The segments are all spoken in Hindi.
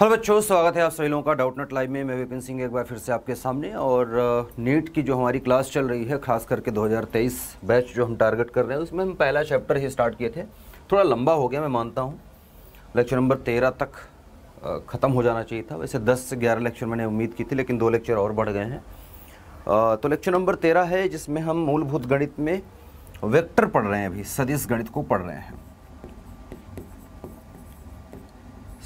हेलो बच्चों स्वागत है आप सभी लोगों का डाउट नट लाइव में मैं विपिन सिंह एक बार फिर से आपके सामने और नीट की जो हमारी क्लास चल रही है खास करके 2023 बैच जो हम टारगेट कर रहे हैं उसमें हम पहला चैप्टर ही स्टार्ट किए थे थोड़ा लंबा हो गया मैं मानता हूँ लेक्चर नंबर तेरह तक ख़त्म हो जाना चाहिए था वैसे दस से ग्यारह लेक्चर मैंने उम्मीद की थी लेकिन दो लेक्चर और बढ़ गए हैं तो लेक्चर नंबर तेरह है जिसमें हम मूलभूत गणित में वेक्टर पढ़ रहे हैं अभी सदिश गणित को पढ़ रहे हैं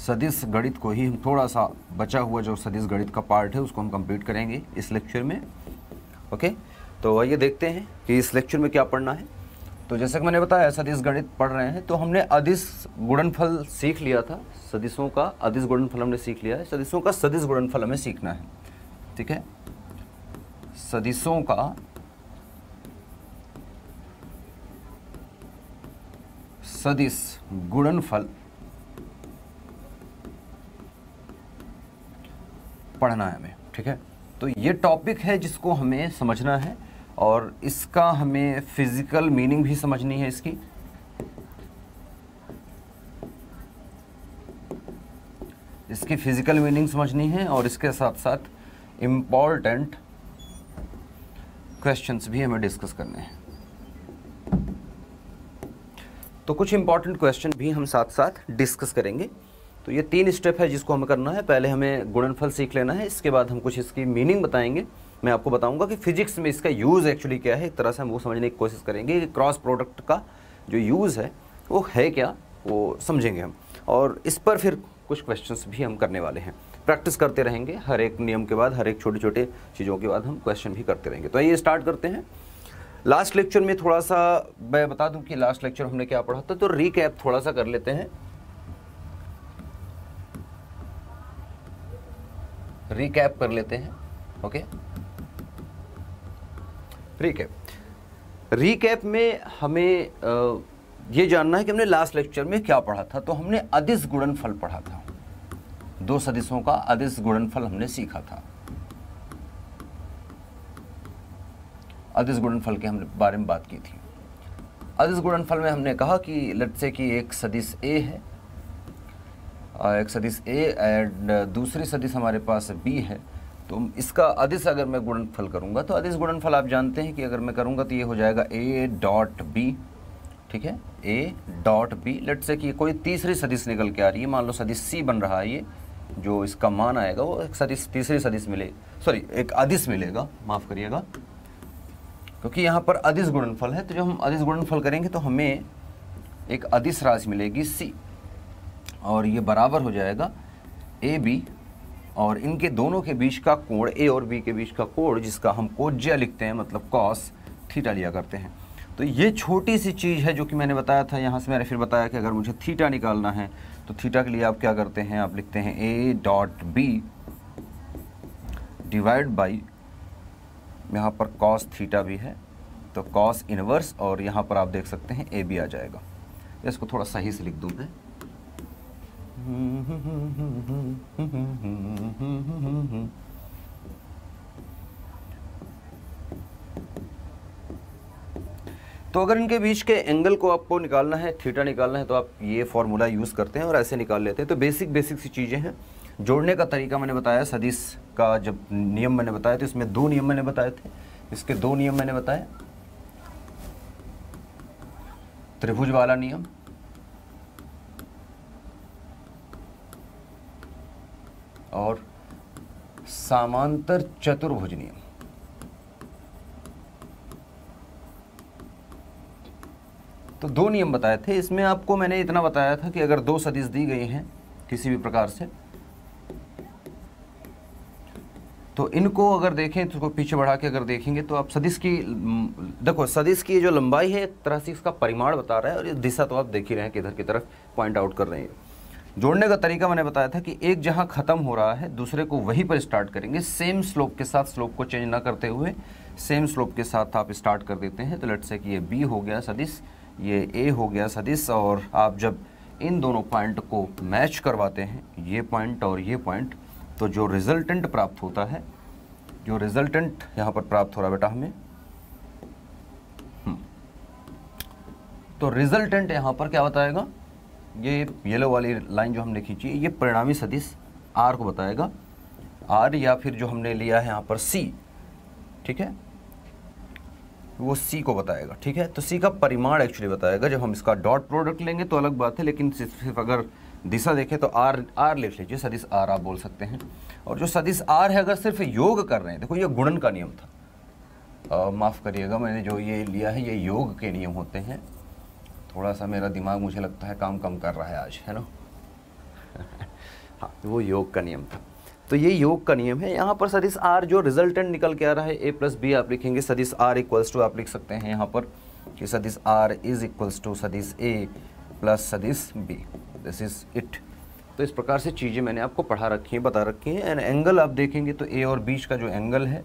सदिश गणित को ही हम थोड़ा सा बचा हुआ जो सदिश गणित का पार्ट है उसको हम कंप्लीट करेंगे इस लेक्चर में ओके तो आइए देखते हैं कि इस लेक्चर में क्या पढ़ना है तो जैसे कि मैंने बताया सदिश गणित पढ़ रहे हैं तो हमने अधिस गुणनफल सीख लिया था सदिशों का अधिस गुणनफल हमने सीख लिया है सदिशों का सदिश गुणनफल हमें सीखना है ठीक है सदिशों का सदिश गुणनफल पढ़ना है हमें ठीक है तो ये टॉपिक है जिसको हमें समझना है और इसका हमें फिज़िकल मीनिंग भी समझनी है इसकी इसकी फ़िज़िकल मीनिंग समझनी है और इसके साथ साथ इम्पॉर्टेंट क्वेश्चंस भी हमें डिस्कस करने हैं तो कुछ इम्पॉर्टेंट क्वेश्चन भी हम साथ साथ डिस्कस करेंगे तो ये तीन स्टेप है जिसको हमें करना है पहले हमें गुणनफल सीख लेना है इसके बाद हम कुछ इसकी मीनिंग बताएंगे मैं आपको बताऊंगा कि फिजिक्स में इसका यूज़ एक्चुअली क्या है एक तरह से हम वो समझने की कोशिश करेंगे कि क्रॉस प्रोडक्ट का जो यूज़ है वो है क्या वो समझेंगे हम और इस पर फिर कुछ क्वेश्चन भी हम करने वाले हैं प्रैक्टिस करते रहेंगे हर एक नियम के बाद हर एक छोटे छोटे चीज़ों के बाद हम क्वेश्चन भी करते रहेंगे तो आइए स्टार्ट करते हैं लास्ट लेक्चर में थोड़ा सा मैं बता दूं कि लास्ट लेक्चर हमने क्या पढ़ा था तो रीकैप थोड़ा सा कर लेते हैं रिकैप कर लेते हैं ओके रिकैप रिकैप में हमें यह जानना है कि हमने लास्ट लेक्चर में क्या पढ़ा था तो हमने अदिश गुणनफल पढ़ा था दो सदिशों का अदिश गुणनफल हमने सीखा था अदिश गुणनफल के हमने बारे में बात की थी अदिश गुणनफल में हमने कहा कि लट से कि एक सदिश ए है एक सदिश ए एंड दूसरी सदिश हमारे पास बी है तो इसका अधिस अगर मैं गुणनफल करूँगा तो अधिस गुणनफल आप जानते हैं कि अगर मैं करूँगा तो ये हो जाएगा ए डॉट बी ठीक है ए डॉट बी लेट से कि कोई तीसरी सदिश निकल के आ रही है मान लो सदिश सी बन रहा है ये जो इसका मान आएगा वो एक सदिश तीसरी सदिश मिले सॉरी एक अधिस मिलेगा माफ़ करिएगा क्योंकि यहाँ पर अधिस गुणनफल है तो जब हम अधिस गुणनफल करेंगे तो हमें एक अधिस राशि मिलेगी सी और ये बराबर हो जाएगा ए बी और इनके दोनों के बीच का कोण ए और बी के बीच का कोण जिसका हम कोज्या लिखते हैं मतलब कॉस थीटा लिया करते हैं तो ये छोटी सी चीज़ है जो कि मैंने बताया था यहाँ से मैंने फिर बताया कि अगर मुझे थीटा निकालना है तो थीटा के लिए आप क्या करते हैं आप लिखते हैं A dot B divide by यहाँ पर कॉस थीटा भी है तो कॉस इनवर्स और यहाँ पर आप देख सकते हैं ए बी आ जाएगा इसको थोड़ा सही से लिख दूँ मैं तो अगर इनके बीच के एंगल को आपको निकालना है थीटा निकालना है तो आप ये फॉर्मूला यूज़ करते हैं और ऐसे निकाल लेते हैं तो बेसिक बेसिक सी चीज़ें हैं जोड़ने का तरीका मैंने बताया सदिश का जब नियम मैंने बताया तो इसमें दो नियम मैंने बताए थे इसके दो नियम मैंने बताए त्रिभुज वाला नियम और सामांतर चतुर्भुज नियम तो दो नियम बताए थे इसमें आपको मैंने इतना बताया था कि अगर दो सदिश दी गई हैं किसी भी प्रकार से तो इनको अगर देखें तो पीछे बढ़ा के अगर देखेंगे तो आप सदिश की देखो सदिश की जो लंबाई है एक तरह से इसका परिमाण बता रहा है और ये दिशा तो आप देख ही रहे हैं किधर की तरफ पॉइंट आउट कर रहे हैं जोड़ने का तरीका मैंने बताया था कि एक जहां ख़त्म हो रहा है दूसरे को वहीं पर स्टार्ट करेंगे सेम स्लोप के साथ स्लोप को चेंज ना करते हुए सेम स्लोप के साथ आप स्टार्ट कर देते हैं तो लट से कि ये बी हो गया सदिश ये ए हो गया सदिश और आप जब इन दोनों पॉइंट को मैच करवाते हैं ये पॉइंट और ये पॉइंट तो जो रिजल्टेंट प्राप्त होता है जो रिजल्टेंट यहाँ पर प्राप्त हो रहा बेटा हमें हम्म, तो रिजल्टेंट यहाँ पर क्या बताएगा ये येलो वाली लाइन जो हमने खींची ये परिणामी सदिश आर को बताएगा आर या फिर जो हमने लिया है यहाँ पर सी ठीक है वो सी को बताएगा ठीक है तो सी का परिमाण एक्चुअली बताएगा जब हम इसका डॉट प्रोडक्ट लेंगे तो अलग बात है लेकिन सिर्फ अगर दिशा देखें तो आर आर लिख लीजिए सदिश आर आप बोल सकते हैं और जो सदिश आर है अगर सिर्फ योग कर रहे हैं देखो ये गुणन का नियम था माफ़ करिएगा मैंने जो ये लिया है ये योग के नियम होते हैं थोड़ा सा मेरा दिमाग मुझे लगता है काम कम कर रहा है आज है ना हाँ तो वो योग का नियम था तो ये योग का नियम है यहाँ पर सदिस आर जो रिजल्टेंट निकल के आ रहा है ए प्लस बी आप लिखेंगे सदिस आर इक्वल्स टू आप लिख सकते हैं यहाँ पर कि सदिस आर इज इक्वल्स टू सदिस ए प्लस सदिस बी दिस इज इट तो इस प्रकार से चीज़ें मैंने आपको पढ़ा रखी हैं बता रखी हैं एंड एंगल आप देखेंगे तो ए और बीच का जो एंगल है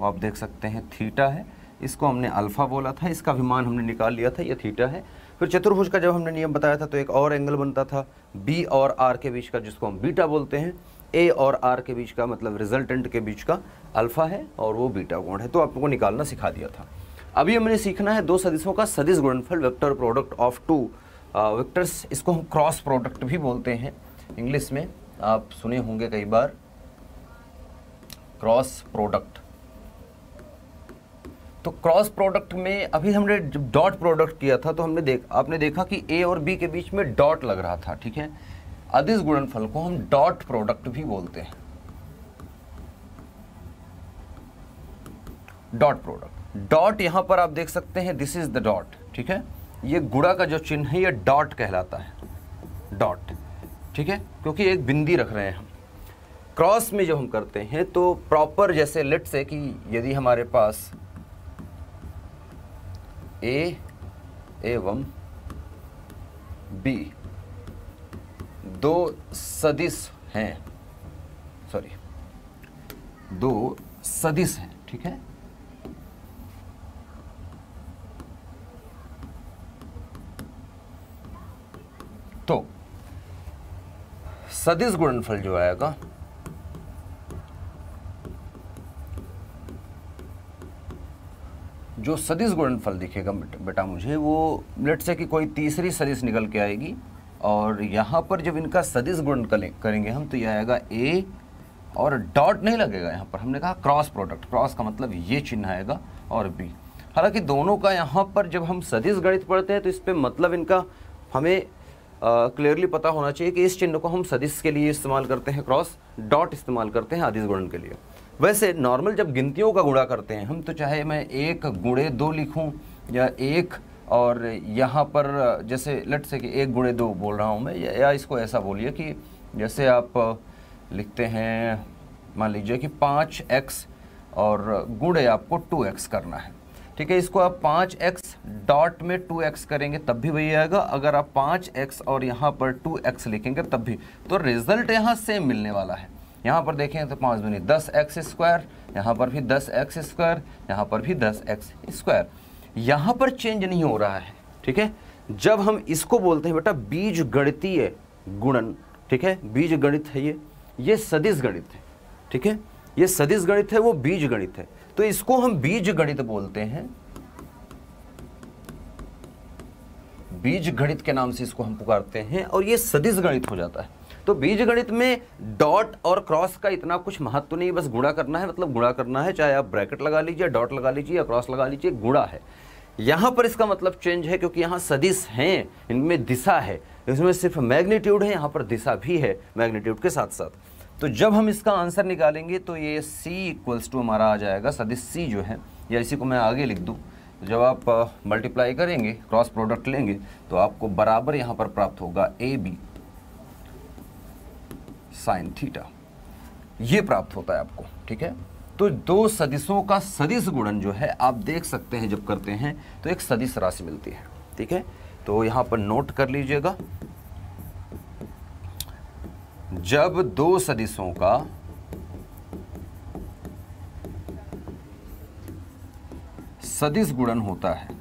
वो आप देख सकते हैं थीटा है इसको हमने अल्फ़ा बोला था इसका विमान हमने निकाल लिया था ये थीटा है फिर चतुर्भुज का जब हमने नियम बताया था तो एक और एंगल बनता था बी और आर के बीच का जिसको हम बीटा बोलते हैं ए और आर के बीच का मतलब रिजल्टेंट के बीच का अल्फ़ा है और वो बीटा गुण है तो आपको निकालना सिखा दिया था अभी हमने सीखना है दो सदिशों का सदिश गुणनफल vector product of two vectors इसको हम क्रॉस प्रोडक्ट भी बोलते हैं इंग्लिश में आप सुने होंगे कई बार क्रॉस प्रोडक्ट तो क्रॉस प्रोडक्ट में अभी हमने जब डॉट प्रोडक्ट किया था तो हमने देख आपने देखा कि ए और बी के बीच में डॉट लग रहा था ठीक है अधिस गुणनफल को हम डॉट प्रोडक्ट भी बोलते हैं डॉट प्रोडक्ट डॉट यहां पर आप देख सकते हैं दिस इज द डॉट ठीक है ये गुड़ा का जो चिन्ह है ये डॉट कहलाता है डॉट ठीक है क्योंकि एक बिंदी रख रहे हैं हम क्रॉस में जब हम करते हैं तो प्रॉपर जैसे लेट से कि यदि हमारे पास ए एवं बी दो सदिश हैं सॉरी दो सदिश हैं ठीक है तो सदिश गुणनफल जो आएगा जो सदिश गुणन फल दिखेगा बेटा मुझे वो लेट से कि कोई तीसरी सदिश निकल के आएगी और यहाँ पर जब इनका सदिश गुणन करेंगे हम तो यह आएगा ए और डॉट नहीं लगेगा यहाँ पर हमने कहा क्रॉस प्रोडक्ट क्रॉस का मतलब ये चिन्ह आएगा और बी हालांकि दोनों का यहाँ पर जब हम सदिश गणित पढ़ते हैं तो इस पर मतलब इनका हमें क्लियरली पता होना चाहिए कि इस चिन्ह को हम सदिश के लिए इस्तेमाल करते हैं क्रॉस डॉट इस्तेमाल करते हैं आदिश गुणन के लिए वैसे नॉर्मल जब गिनतियों का गुणा करते हैं हम तो चाहे मैं एक गुणे दो लिखूँ या एक और यहाँ पर जैसे लट से कि एक गुणे दो बोल रहा हूँ मैं या इसको ऐसा बोलिए कि जैसे आप लिखते हैं मान लीजिए कि पाँच एक्स और गुणे आपको टू एक्स करना है ठीक है इसको आप पाँच एक्स डॉट में टू एक्स करेंगे तब भी वही आएगा अगर आप पाँच एक्स और यहाँ पर टू एक्स लिखेंगे तब भी तो रिजल्ट यहाँ सेम मिलने वाला है यहाँ पर देखें तो पाँच दूनी दस एक्स स्क्वायर यहाँ पर भी दस एक्स स्क्वायर यहाँ पर भी दस एक्स स्क्वायर यहाँ पर चेंज नहीं हो रहा है ठीक है जब हम इसको बोलते हैं बेटा बीज गणितीय गुणन ठीक है बीज गणित है ये ये सदिश गणित है ठीक है ये सदिश गणित है वो बीज गणित है तो इसको हम बीज गणित बोलते हैं बीज गणित के नाम से इसको हम पुकारते हैं और ये सदिश गणित हो जाता है तो बीजगणित में डॉट और क्रॉस का इतना कुछ महत्व नहीं बस गुणा करना है मतलब गुणा करना है चाहे आप ब्रैकेट लगा लीजिए डॉट लगा लीजिए या क्रॉस लगा लीजिए गुणा है यहाँ पर इसका मतलब चेंज है क्योंकि यहाँ सदिश हैं इनमें दिशा है इसमें सिर्फ मैग्नीट्यूड है यहाँ पर दिशा भी है मैग्नीट्यूड के साथ साथ तो जब हम इसका आंसर निकालेंगे तो ये सी इक्वल्स टू हमारा आ जाएगा सदिश सी जो है या इसी को मैं आगे लिख दूँ जब आप मल्टीप्लाई करेंगे क्रॉस प्रोडक्ट लेंगे तो आपको बराबर यहाँ पर प्राप्त होगा ए बी साइन थीटा ये प्राप्त होता है आपको ठीक है तो दो सदिशों का सदिश गुणन जो है आप देख सकते हैं जब करते हैं तो एक सदिश राशि मिलती है ठीक है तो यहां पर नोट कर लीजिएगा जब दो सदिशों का सदिश गुणन होता है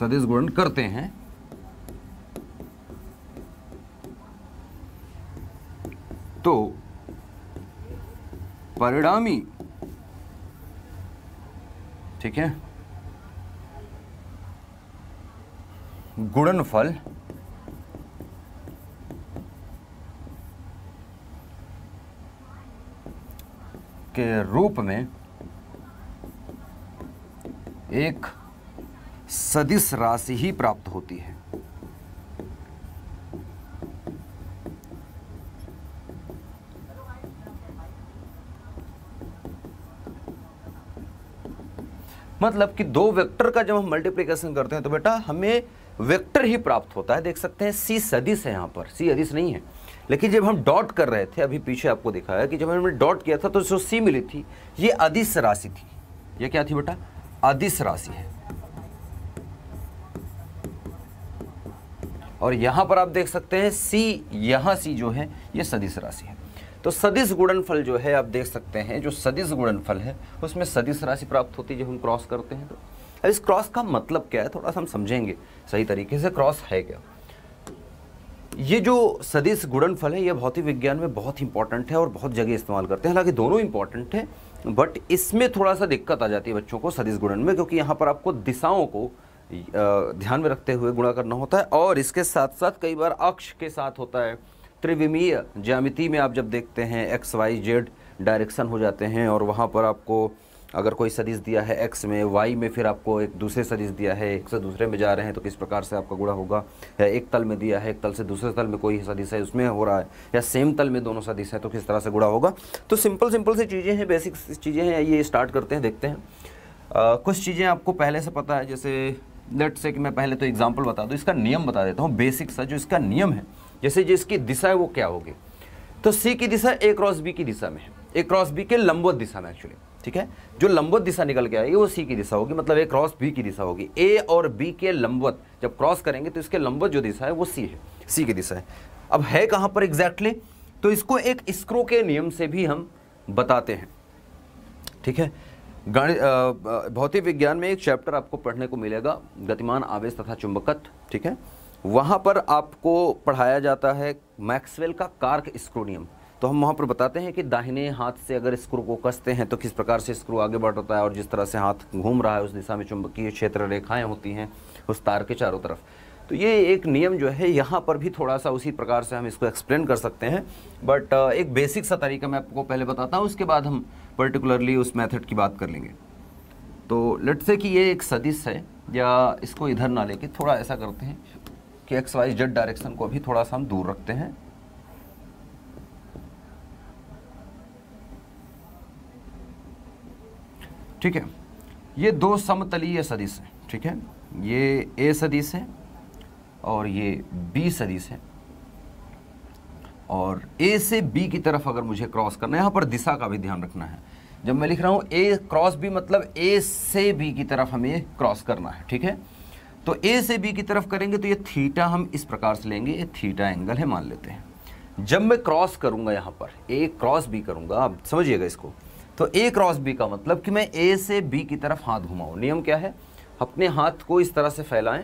सदिश गुणन करते हैं परिणामी ठीक है गुणनफल के रूप में एक सदिश राशि ही प्राप्त होती है मतलब कि दो वेक्टर का जब हम मल्टीप्लीकेशन करते हैं तो बेटा हमें वेक्टर ही प्राप्त होता है देख सकते हैं सी सदिश है यहाँ पर सी अदिश नहीं है लेकिन जब हम डॉट कर रहे थे अभी पीछे आपको दिखाया कि जब हमने डॉट किया था तो जो सी मिली थी ये अदिश राशि थी ये क्या थी बेटा अदिश राशि है और यहां पर आप देख सकते हैं सी यहां सी जो है ये सदिश राशि है तो सदिश गुणनफल जो है आप देख सकते हैं जो सदिश गुणनफल है उसमें सदिश राशि प्राप्त होती है जब हम क्रॉस करते हैं तो अब इस क्रॉस का मतलब क्या है थोड़ा सा हम समझेंगे सही तरीके से क्रॉस है क्या ये जो सदिश गुणनफल है यह भौतिक विज्ञान में बहुत इंपॉर्टेंट है और बहुत जगह इस्तेमाल करते हैं हालांकि दोनों इंपॉर्टेंट है बट इसमें थोड़ा सा दिक्कत आ जाती है बच्चों को सदिश गुणन में क्योंकि यहाँ पर आपको दिशाओं को ध्यान में रखते हुए गुणा करना होता है और इसके साथ साथ कई बार अक्ष के साथ होता है त्रिविमीय ज्यामिति में आप जब देखते हैं एक्स वाई जेड डायरेक्शन हो जाते हैं और वहाँ पर आपको अगर कोई सदिस दिया है एक्स में वाई में फिर आपको एक दूसरे सदिस दिया है एक से दूसरे में जा रहे हैं तो किस प्रकार से आपका गुड़ा होगा या एक तल में दिया है एक तल से दूसरे तल में कोई सदिस है उसमें हो रहा है या सेम तल में दोनों सदिस है तो किस तरह से गुड़ा होगा तो सिंपल सिंपल सी चीज़ें हैं बेसिक चीज़ें हैं ये स्टार्ट करते हैं देखते हैं आ, कुछ चीज़ें आपको पहले से पता है जैसे लेट से कि मैं पहले तो एग्जाम्पल बता दूँ इसका नियम बता देता हूँ बेसिक सा जो इसका नियम है जैसे जिसकी दिशा है वो क्या होगी तो सी की दिशा ए क्रॉस बी की दिशा में ए क्रॉस बी के लंबवत दिशा में एक्चुअली ठीक है जो लंबवत दिशा निकल के आएगी वो सी की दिशा होगी मतलब ए क्रॉस बी की दिशा होगी ए और बी के लंबवत जब क्रॉस करेंगे तो इसके लंबवत जो दिशा है वो सी है सी की दिशा है अब है कहाँ पर एग्जैक्टली तो इसको एक स्क्रो के नियम से भी हम बताते हैं ठीक है गणित भौतिक विज्ञान में एक चैप्टर आपको पढ़ने को मिलेगा गतिमान आवेश तथा चुंबकत्व ठीक है वहाँ पर आपको पढ़ाया जाता है मैक्सवेल का कार्क स्क्रोनियम तो हम वहाँ पर बताते हैं कि दाहिने हाथ से अगर स्क्रू को कसते हैं तो किस प्रकार से स्क्रू आगे बढ़ होता है और जिस तरह से हाथ घूम रहा है उस दिशा में चुंबकीय क्षेत्र रेखाएं होती हैं उस तार के चारों तरफ तो ये एक नियम जो है यहाँ पर भी थोड़ा सा उसी प्रकार से हम इसको एक्सप्लेन कर सकते हैं बट एक बेसिक सा तरीका मैं आपको पहले बताता हूँ उसके बाद हम पर्टिकुलरली उस मैथड की बात कर लेंगे तो लट से कि ये एक सदिश है या इसको इधर ना लेके थोड़ा ऐसा करते हैं कि एक्स वाई जेड डायरेक्शन को भी थोड़ा सा हम दूर रखते हैं ठीक है ये दो समतलीय सदिश है ठीक है ये ए सदिश है और ये बी सदिश है और ए से बी की तरफ अगर मुझे क्रॉस करना है यहां पर दिशा का भी ध्यान रखना है जब मैं लिख रहा हूं ए क्रॉस बी मतलब ए से बी की तरफ हमें क्रॉस करना है ठीक है तो ए से बी की तरफ करेंगे तो ये थीटा हम इस प्रकार से लेंगे ये थीटा एंगल है मान लेते हैं जब मैं क्रॉस करूँगा यहाँ पर ए क्रॉस बी करूँगा आप समझिएगा इसको तो ए क्रॉस बी का मतलब कि मैं ए से बी की तरफ हाथ घुमाऊँ नियम क्या है अपने हाथ को इस तरह से फैलाएं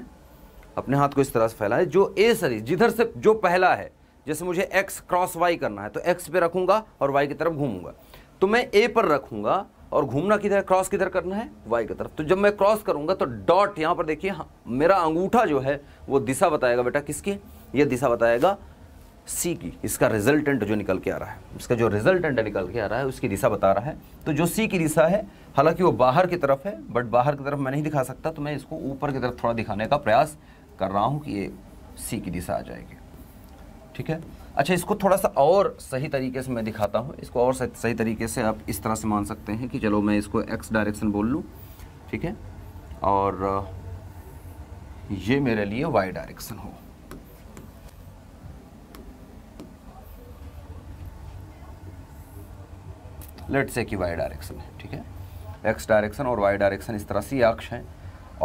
अपने हाथ को इस तरह से फैलाएं जो ए सरी जिधर से जो पहला है जैसे मुझे एक्स क्रॉस वाई करना है तो एक्स पे रखूँगा और वाई की तरफ घूमूंगा तो मैं ए पर रखूँगा और घूमना किधर क्रॉस किधर करना है वाई की तरफ तो जब मैं क्रॉस करूंगा तो डॉट यहाँ पर देखिए हाँ, मेरा अंगूठा जो है वो दिशा बताएगा बेटा किसकी ये दिशा बताएगा सी की इसका रिजल्टेंट जो निकल के आ रहा है इसका जो रिजल्टेंट निकल के आ रहा है उसकी दिशा बता रहा है तो जो सी की दिशा है हालांकि वो बाहर की तरफ है बट बाहर की तरफ मैं नहीं दिखा सकता तो मैं इसको ऊपर की तरफ थोड़ा दिखाने का प्रयास कर रहा हूँ कि ये सी की दिशा आ जाएगी ठीक है अच्छा इसको थोड़ा सा और सही तरीके से मैं दिखाता हूँ इसको और सही तरीके से आप इस तरह से मान सकते हैं कि चलो मैं इसको एक्स डायरेक्शन बोल लूँ ठीक है और ये मेरे लिए वाई डायरेक्शन हो लेट्स से कि वाई डायरेक्शन है ठीक है एक्स डायरेक्शन और वाई डायरेक्शन इस तरह से अक्ष हैं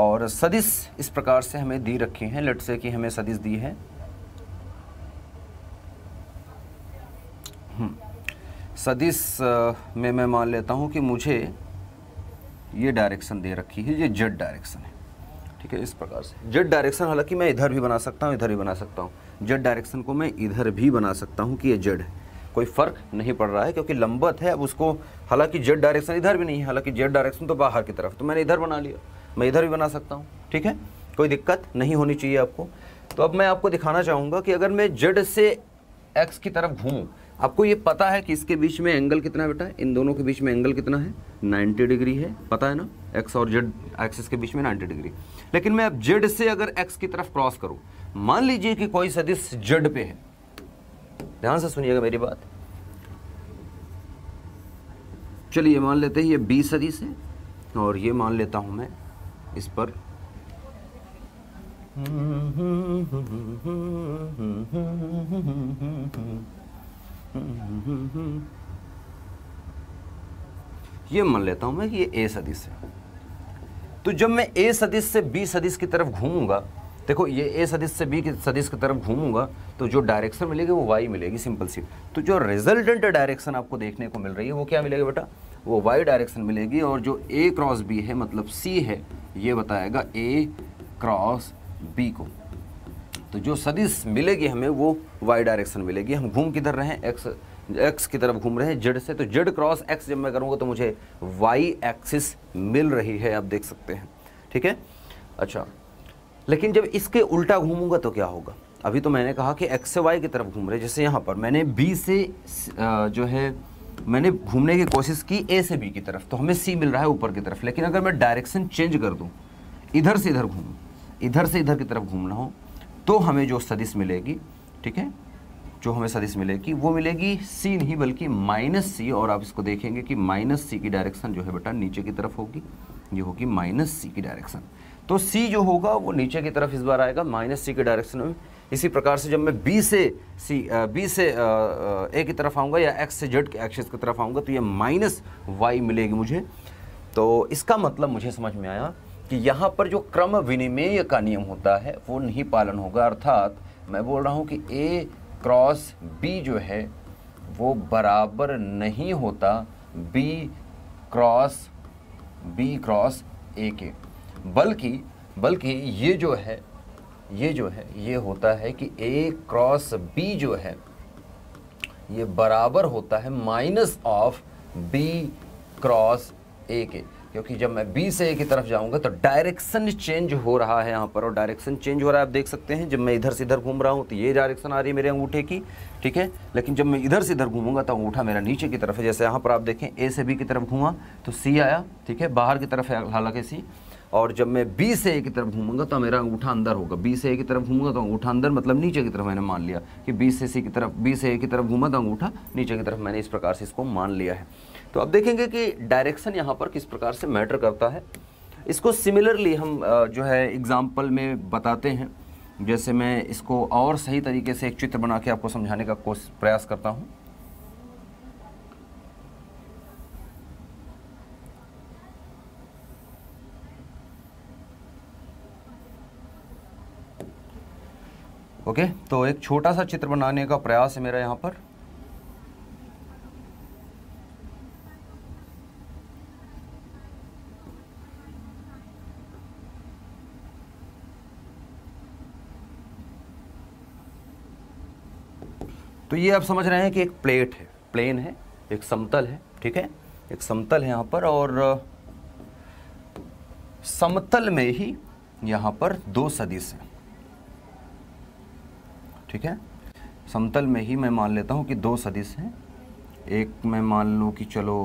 और सदिश इस प्रकार से हमें दी रखी हैं लेट्स से कि हमें सदिश दी है सदिश में मैं मान लेता हूँ कि मुझे ये डायरेक्शन दे रखी है ये जेड डायरेक्शन है ठीक है इस प्रकार से जेड डायरेक्शन हालांकि मैं इधर भी बना सकता हूँ इधर भी बना सकता हूँ जेड डायरेक्शन को मैं इधर भी बना सकता हूँ कि ये जेड है कोई फ़र्क नहीं पड़ रहा है क्योंकि लंबत है अब उसको हालांकि जेड डायरेक्शन इधर भी नहीं है हालांकि जेड डायरेक्शन तो बाहर की तरफ तो मैंने इधर बना लिया मैं इधर भी बना सकता हूँ ठीक है कोई दिक्कत नहीं होनी चाहिए आपको तो अब मैं आपको दिखाना चाहूँगा कि अगर मैं जेड से एक्स की तरफ घूमूँ आपको ये पता है कि इसके बीच में एंगल कितना बेटा इन दोनों के बीच में एंगल कितना है 90 डिग्री है पता है ना एक्स और जेड एक्सिस के बीच में 90 डिग्री लेकिन मैं अब जेड से अगर एक्स की तरफ क्रॉस करूं मान लीजिए कि कोई सदिश जेड पे है ध्यान से सुनिएगा मेरी बात चलिए मान लेते हैं ये बी सदिश है और ये मान लेता हूं मैं इस पर ये मान लेता हूं मैं कि ये ए सदिश है तो जब मैं ए सदिश से बी सदिश की तरफ घूमूंगा देखो ये ए सदिश से बी सदिश की तरफ घूमूंगा तो जो डायरेक्शन मिलेगी वो वाई मिलेगी सिंपल सी तो जो रिजल्टेंट डायरेक्शन आपको देखने को मिल रही है वो क्या मिलेगा बेटा वो वाई डायरेक्शन मिलेगी और जो ए क्रॉस बी है मतलब सी है ये बताएगा ए क्रॉस बी को तो जो सदिश मिलेगी हमें वो वाई डायरेक्शन मिलेगी हम घूम किधर रहे हैं एक्स एक्स की तरफ घूम रहे हैं जेड से तो जेड क्रॉस एक्स जब मैं करूँगा तो मुझे वाई एक्सिस मिल रही है आप देख सकते हैं ठीक है अच्छा लेकिन जब इसके उल्टा घूमूंगा तो क्या होगा अभी तो मैंने कहा कि एक्स से वाई की तरफ घूम रहे जैसे यहाँ पर मैंने बी से जो है मैंने घूमने की कोशिश की ए से बी की तरफ तो हमें सी मिल रहा है ऊपर की तरफ लेकिन अगर मैं डायरेक्शन चेंज कर दूँ इधर से इधर घूमूँ इधर से इधर की तरफ घूमना हो तो हमें जो सदिश मिलेगी ठीक है जो हमें सदिश मिलेगी वो मिलेगी सी नहीं बल्कि माइनस सी और आप इसको देखेंगे कि माइनस सी की डायरेक्शन जो है बेटा नीचे की तरफ होगी ये होगी माइनस सी की डायरेक्शन तो सी जो होगा वो नीचे की तरफ इस बार आएगा माइनस सी के डायरेक्शन में इसी प्रकार से जब मैं बी से सी बी से ए की तरफ आऊँगा या एक्स से जेड के एक्सेस की तरफ आऊँगा तो ये माइनस वाई मिलेगी मुझे तो इसका मतलब मुझे समझ में आया कि यहाँ पर जो क्रम विनिमेय का नियम होता है वो नहीं पालन होगा अर्थात मैं बोल रहा हूँ कि ए क्रॉस बी जो है वो बराबर नहीं होता B cross B cross A के बल्कि बल्कि ये जो है ये जो है ये होता है कि ए क्रॉस बी जो है ये बराबर होता है minus of B cross A के क्योंकि जब मैं बी से ए की तरफ जाऊंगा तो डायरेक्शन चेंज हो रहा है यहाँ पर और डायरेक्शन चेंज हो रहा है आप देख सकते हैं जब मैं इधर से इधर घूम रहा हूँ तो ये डायरेक्शन आ रही है मेरे अंगूठे की ठीक है लेकिन जब मैं इधर से इधर घूमूंगा तो अंगूठा मेरा नीचे की तरफ है जैसे यहाँ पर आप देखें ए से बी की तरफ घूमा तो सी आया ठीक है बाहर की तरफ है हालांकि सी और जब मैं बी से ए की तरफ घूमूंगा तो मेरा अंगूठा अंदर होगा बी से ए की तरफ घूमूंगा तो अंगूठा अंदर मतलब नीचे की तरफ मैंने मान लिया कि बी से सी की तरफ बी से ए की तरफ घूमा तो अंगूठा नीचे की तरफ मैंने इस प्रकार से इसको मान लिया है तो अब देखेंगे कि डायरेक्शन यहाँ पर किस प्रकार से मैटर करता है इसको सिमिलरली हम जो है एग्ज़ाम्पल में बताते हैं जैसे मैं इसको और सही तरीके से एक चित्र बना के आपको समझाने का कोशिश प्रयास करता हूँ ओके okay, तो एक छोटा सा चित्र बनाने का प्रयास है मेरा यहाँ पर तो ये आप समझ रहे हैं कि एक प्लेट है प्लेन है एक समतल है ठीक है एक समतल है यहाँ पर और समतल में ही यहाँ पर दो सदिश हैं ठीक है समतल में ही मैं मान लेता हूँ कि दो सदिश हैं एक मैं मान लूँ कि चलो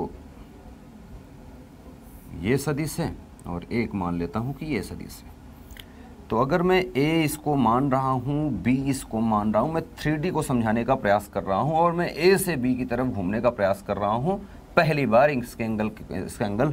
ये सदिश है और एक मान लेता हूँ कि ये सदिश है तो अगर मैं ए इसको मान रहा हूँ बी इसको मान रहा हूँ मैं थ्री को समझाने का प्रयास कर रहा हूँ और मैं ए से बी की तरफ घूमने का प्रयास कर रहा हूँ पहली बार इसके एंगल इसका एंगल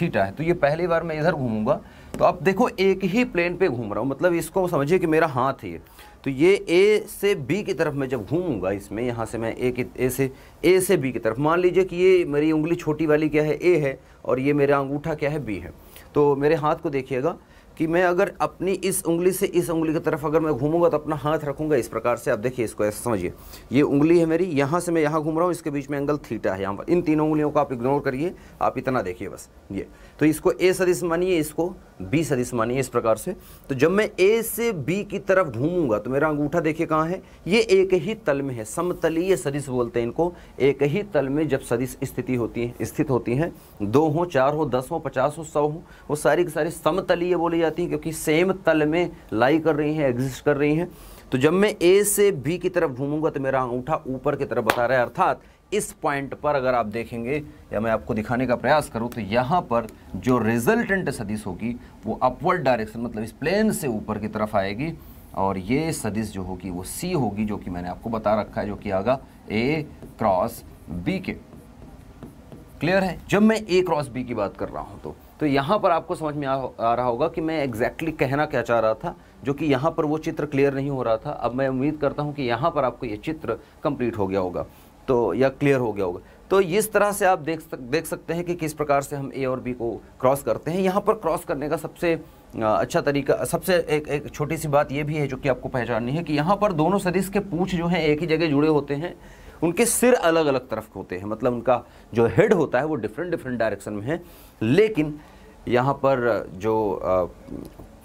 थीटा है तो ये पहली बार मैं इधर घूमूंगा तो आप देखो एक ही प्लेन पे घूम रहा हूँ मतलब इसको समझिए कि मेरा हाथ है तो ये ए से बी की तरफ मैं जब घूमूंगा इसमें यहाँ से मैं ए की ए से ए से बी की तरफ मान लीजिए कि ये मेरी उंगली छोटी वाली क्या है ए है और ये मेरा अंगूठा क्या है बी है तो मेरे हाथ को देखिएगा कि मैं अगर अपनी इस उंगली से इस उंगली की तरफ अगर मैं घूमूंगा तो अपना हाथ रखूंगा इस प्रकार से आप देखिए इसको ऐसा समझिए ये उंगली है मेरी यहाँ से मैं यहाँ घूम रहा हूँ इसके बीच में एंगल थीटा है यहाँ पर इन तीनों उंगलियों को आप इग्नोर करिए आप इतना देखिए बस ये तो इसको ए सदिश मानिए इसको बी सदिश मानिए इस प्रकार से तो जब मैं ए से बी की तरफ घूमूंगा तो मेरा अंगूठा देखिए कहाँ है ये एक ही तल में है समतलीय सदिश बोलते हैं इनको एक ही तल में जब सदिश स्थिति होती है स्थित होती हैं दो हो चार हो दस हो पचास हो सौ हो वो सारी की सारी समतलीय बोली जाती हैं क्योंकि सेम तल में लाई कर रही हैं एग्जिस्ट कर रही हैं तो जब मैं ए से बी की तरफ घूमूंगा तो मेरा अंगूठा ऊपर की तरफ बता रहा है अर्थात इस पॉइंट पर अगर आप देखेंगे या मैं आपको दिखाने का प्रयास करूं तो यहाँ पर जो रिजल्टेंट सदिश होगी वो अपवर्ड डायरेक्शन मतलब इस प्लेन से ऊपर की तरफ आएगी और ये सदिश जो होगी वो सी होगी जो कि मैंने आपको बता रखा है जो कि आगा ए क्रॉस बी के क्लियर है जब मैं ए क्रॉस बी की बात कर रहा हूँ तो तो यहाँ पर आपको समझ में आ, आ रहा होगा कि मैं एग्जैक्टली exactly कहना क्या चाह रहा था जो कि यहाँ पर वो चित्र क्लियर नहीं हो रहा था अब मैं उम्मीद करता हूँ कि यहाँ पर आपको ये चित्र कंप्लीट हो गया होगा तो या क्लियर हो गया होगा तो इस तरह से आप देख सक, देख सकते हैं कि किस प्रकार से हम ए और बी को क्रॉस करते हैं यहाँ पर क्रॉस करने का सबसे अच्छा तरीका सबसे एक एक छोटी सी बात ये भी है जो कि आपको पहचाननी है कि यहाँ पर दोनों सदिश के पूछ जो हैं एक ही जगह जुड़े होते हैं उनके सिर अलग अलग तरफ होते हैं मतलब उनका जो हेड होता है वो डिफरेंट डिफरेंट डायरेक्शन में है लेकिन यहाँ पर जो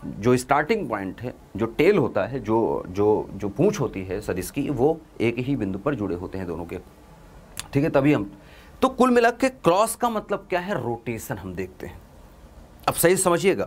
जो स्टार्टिंग पॉइंट है जो टेल होता है जो जो जो पूँछ होती है सरिस की वो एक ही बिंदु पर जुड़े होते हैं दोनों के ठीक है तभी हम तो कुल मिला के क्रॉस का मतलब क्या है रोटेशन हम देखते हैं अब सही समझिएगा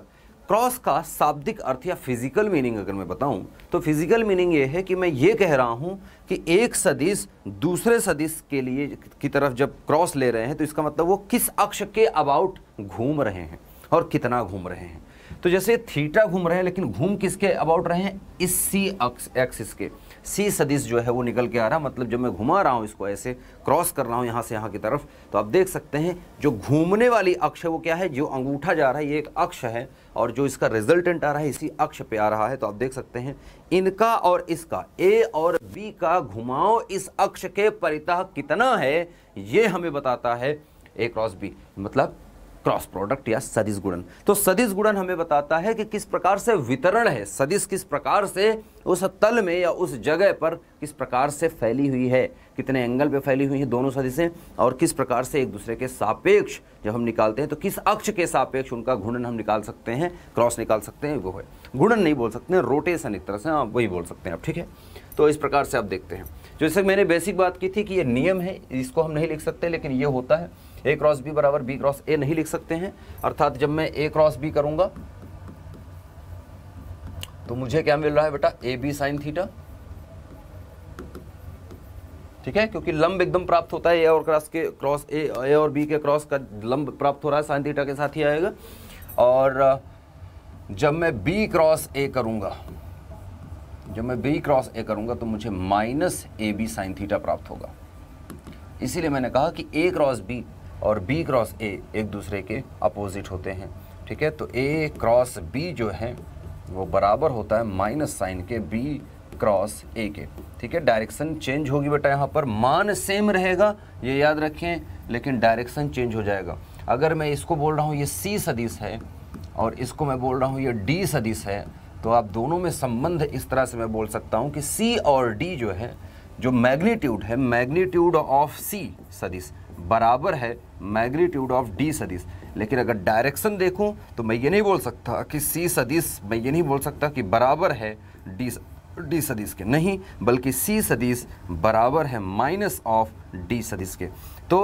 क्रॉस का शाब्दिक अर्थ या फिजिकल मीनिंग अगर मैं बताऊं तो फिजिकल मीनिंग ये है कि मैं ये कह रहा हूं कि एक सदिश दूसरे सदिश के लिए की तरफ जब क्रॉस ले रहे हैं तो इसका मतलब वो किस अक्ष के अबाउट घूम रहे हैं और कितना घूम रहे हैं तो जैसे थीटा घूम रहे हैं लेकिन घूम किसके अबाउट रहे हैं इस सी एक्सिस के सी सदिश जो है वो निकल के आ रहा मतलब जब मैं घुमा रहा हूँ इसको ऐसे क्रॉस कर रहा हूँ यहाँ से यहाँ की तरफ तो आप देख सकते हैं जो घूमने वाली अक्ष है वो क्या है जो अंगूठा जा रहा है ये एक अक्ष है और जो इसका रिजल्टेंट आ रहा है इसी अक्ष पे आ रहा है तो आप देख सकते हैं इनका और इसका ए और बी का घुमाओ इस अक्ष के परिता कितना है ये हमें बताता है ए क्रॉस बी मतलब क्रॉस प्रोडक्ट या सदिश गुणन तो सदिश गुणन हमें बताता है कि किस प्रकार से वितरण है सदिश किस प्रकार से उस तल में या उस जगह पर किस प्रकार से फैली हुई है कितने एंगल पे फैली हुई है दोनों सदिशें और किस प्रकार से एक दूसरे के सापेक्ष जब हम निकालते हैं तो किस अक्ष के सापेक्ष उनका घुणन हम निकाल सकते हैं क्रॉस निकाल सकते हैं वो है घुणन नहीं बोल सकते हैं रोटेशन एक तरह से आप हाँ, वही बोल सकते हैं आप ठीक है तो इस प्रकार से आप देखते हैं जैसे मैंने बेसिक बात की थी कि ये नियम है इसको हम नहीं लिख सकते लेकिन ये होता है ए क्रॉस बी बराबर बी क्रॉस ए नहीं लिख सकते हैं अर्थात जब मैं ए क्रॉस बी करूंगा तो मुझे क्या मिल रहा है बेटा ए बी साइन थीटा ठीक है क्योंकि लंब एकदम प्राप्त होता है ए और क्रॉस के क्रॉस ए ए और बी के क्रॉस का लंब प्राप्त हो रहा है साइन थीटा के साथ ही आएगा और जब मैं बी क्रॉस ए करूंगा जब मैं बी क्रॉस ए करूंगा तो मुझे minus A B sine theta प्राप्त होगा इसीलिए मैंने कहा कि ए क्रॉस बी और बी क्रॉस ए एक दूसरे के अपोजिट होते हैं ठीक है तो ए क्रॉस बी जो है वो बराबर होता है माइनस साइन के बी क्रॉस ए के ठीक है डायरेक्शन चेंज होगी बेटा यहाँ पर मान सेम रहेगा ये याद रखें लेकिन डायरेक्शन चेंज हो जाएगा अगर मैं इसको बोल रहा हूँ ये सी सदीस है और इसको मैं बोल रहा हूँ ये डी सदीस है तो आप दोनों में संबंध इस तरह से मैं बोल सकता हूँ कि सी और डी जो है जो मैग्नीट्यूड है मैग्नीट्यूड ऑफ सी सदिश बराबर है मैग्नीट्यूड ऑफ डी सदीस लेकिन अगर डायरेक्शन देखूं तो मैं ये नहीं बोल सकता कि सी सदिश मैं ये नहीं बोल सकता कि बराबर है डी डी सदीस के नहीं बल्कि सी सदिश बराबर है माइनस ऑफ डी सदीस के तो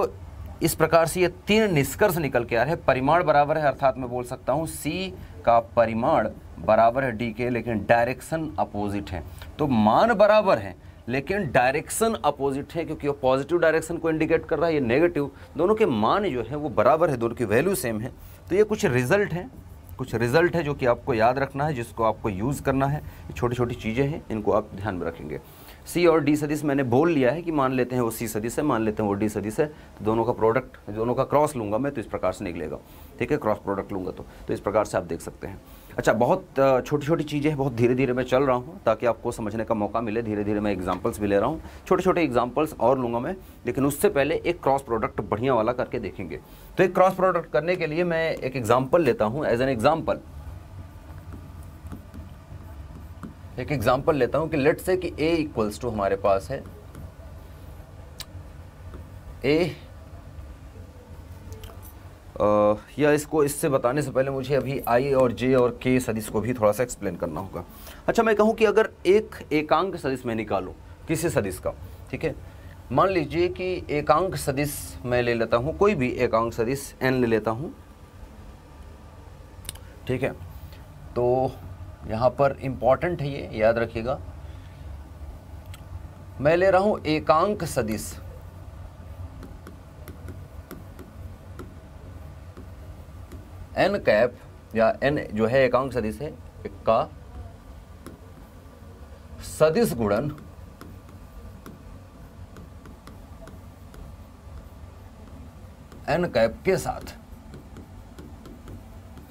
इस प्रकार से ये तीन निष्कर्ष निकल के आ रहे हैं परिमाण बराबर है अर्थात मैं बोल सकता हूँ सी का परिमाण बराबर है डी के लेकिन डायरेक्शन अपोजिट है तो मान बराबर है लेकिन डायरेक्शन अपोजिट है क्योंकि वो पॉजिटिव डायरेक्शन को इंडिकेट कर रहा है ये नेगेटिव दोनों के मान जो है वो बराबर है दोनों की वैल्यू सेम है तो ये कुछ रिजल्ट हैं कुछ रिजल्ट है जो कि आपको याद रखना है जिसको आपको यूज़ करना है छोटी छोटी चीज़ें हैं इनको आप ध्यान में रखेंगे सी और डी सदिश मैंने बोल लिया है कि मान लेते हैं वो सी सदिश है मान लेते हैं वो डी सदिश है तो दोनों का प्रोडक्ट दोनों का क्रॉस लूंगा मैं तो इस प्रकार से निकलेगा ठीक है क्रॉस प्रोडक्ट लूंगा तो, तो इस प्रकार से आप देख सकते हैं अच्छा बहुत छोटी छोटी चीज़ें हैं बहुत धीरे धीरे मैं चल रहा हूँ ताकि आपको समझने का मौका मिले धीरे धीरे मैं एग्जाम्पल्स भी ले रहा हूँ छोटे छोटे एग्जाम्पल्स और लूँगा मैं लेकिन उससे पहले एक क्रॉस प्रोडक्ट बढ़िया वाला करके देखेंगे तो एक क्रॉस प्रोडक्ट करने के लिए मैं एक एग्जाम्पल लेता हूँ एज एन एग्जाम्पल एक एग्जाम्पल लेता हूँ कि लेट से कि ए इक्वल्स टू हमारे पास है ए आ, या इसको इससे बताने से पहले मुझे अभी आई और जे और के सदिश को भी थोड़ा सा एक्सप्लेन करना होगा अच्छा मैं कहूँ कि अगर एक एकांक सदिश मैं निकालूँ किसी सदिश का ठीक है मान लीजिए कि एकांक सदिश मैं ले लेता हूँ कोई भी एकांक सदिश एन ले लेता हूँ ठीक है तो यहाँ पर इम्पॉर्टेंट है ये याद रखिएगा मैं ले रहा हूँ एकांक सदिश एन कैप या एन जो है एकांक सदिश है का सदिश गुणन एन कैप के साथ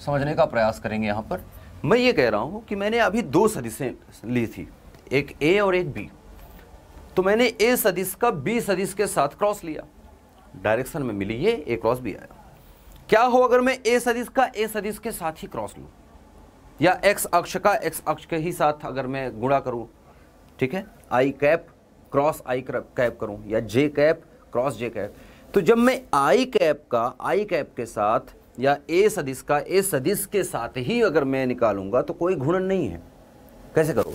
समझने का प्रयास करेंगे यहां पर मैं ये कह रहा हूं कि मैंने अभी दो सदिशें ली थी एक ए और एक बी तो मैंने ए सदिश का बी सदिश के साथ क्रॉस लिया डायरेक्शन में मिली ये ए क्रॉस बी आया क्या हो अगर मैं ए सदिश का ए सदिश के साथ ही क्रॉस लूँ या एक्स अक्ष का एक्स अक्ष के ही साथ अगर मैं गुणा करूँ ठीक है I cap cross I cap करूँ या J cap cross J cap तो जब मैं आई कैप का आई कैप के साथ या ए सदिश का ए सदिश के साथ ही अगर मैं निकालूंगा तो कोई घुणन नहीं है कैसे करो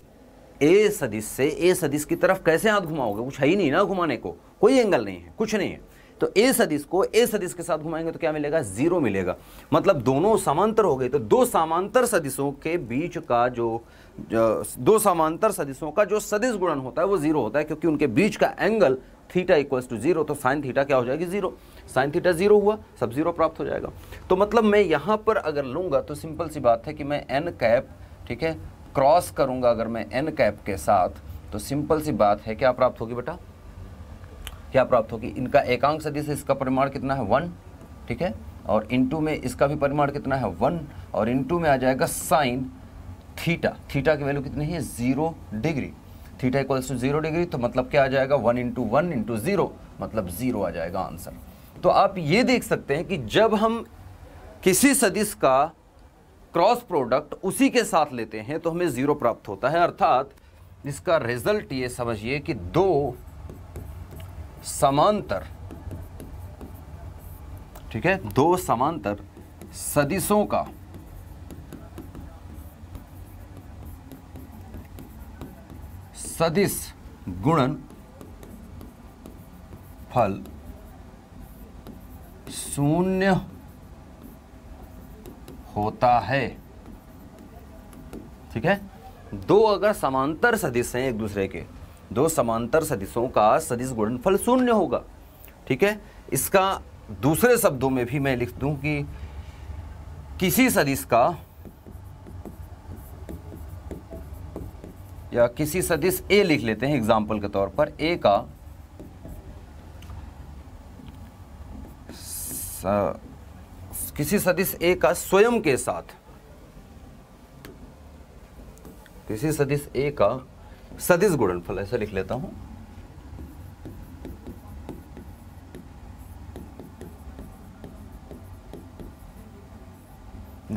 ए सदिश से ए सदिश की तरफ कैसे हाथ घुमाओगे कुछ है ही नहीं ना घुमाने को कोई एंगल नहीं है कुछ नहीं है तो ए सदिश को ए सदिश के साथ घुमाएंगे तो क्या मिलेगा ज़ीरो मिलेगा मतलब दोनों समांतर हो गए तो दो समांतर सदिशों के बीच का जो, जो दो समांतर सदिशों का जो सदिश गुणन होता है वो ज़ीरो होता है क्योंकि उनके बीच का angle theta equals to zero तो साइन थीटा क्या हो जाएगी जीरो साइन थीटा जीरो हुआ सब जीरो प्राप्त हो जाएगा तो मतलब मैं यहाँ पर अगर लूँगा तो सिंपल सी बात है कि मैं एन कैप ठीक है क्रॉस करूँगा अगर मैं एन कैप के साथ तो सिंपल सी बात है क्या प्राप्त होगी बेटा क्या प्राप्त होगी इनका एकांक सदिश इसका परिमाण कितना है वन ठीक है और इनटू में इसका भी परिमाण कितना है वन और इनटू में आ जाएगा साइन थीटा थीटा की वैल्यू कितनी है zero degree theta equals to zero degree तो मतलब क्या आ जाएगा one into one into zero मतलब जीरो आ जाएगा आंसर तो आप ये देख सकते हैं कि जब हम किसी सदिश का क्रॉस प्रोडक्ट उसी के साथ लेते हैं तो हमें ज़ीरो प्राप्त होता है अर्थात इसका रिजल्ट ये समझिए कि दो समांतर ठीक है दो समांतर सदिशों का सदिश गुणन फल शून्य होता है ठीक है दो अगर समांतर सदिश हैं एक दूसरे के दो समांतर सदिशों का सदिश गुणनफल शून्य होगा ठीक है इसका दूसरे शब्दों में भी मैं लिख दूं कि किसी सदिश का या किसी सदिश ए लिख लेते हैं एग्जाम्पल के तौर पर ए का किसी सदिश ए का स्वयं के साथ किसी सदिश ए का सदिश गुणनफल ऐसा लिख लेता हूं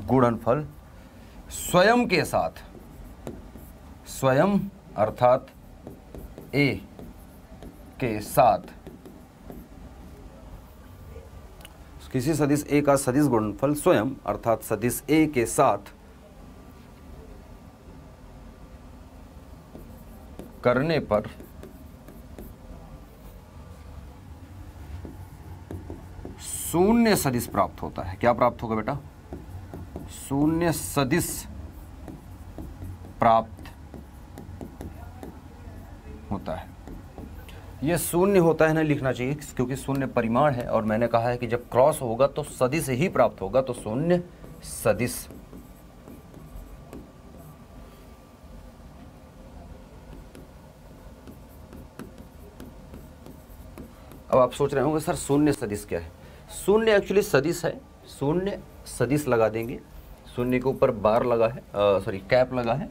गुणनफल स्वयं के साथ स्वयं अर्थात ए के साथ किसी सदिश ए का सदिश गुणनफल स्वयं अर्थात सदिश ए के साथ करने पर शून्य सदिश प्राप्त होता है क्या प्राप्त होगा बेटा शून्य सदिश प्राप्त होता है यह शून्य होता है ना लिखना चाहिए क्योंकि शून्य परिमाण है और मैंने कहा है कि जब क्रॉस होगा तो सदिश ही प्राप्त होगा तो शून्य सदिश अब आप सोच रहे होंगे सर शून्य सदिश क्या है शून्य एक्चुअली सदिश है शून्य सदिश लगा देंगे शून्य के ऊपर बार लगा है सॉरी कैप लगा है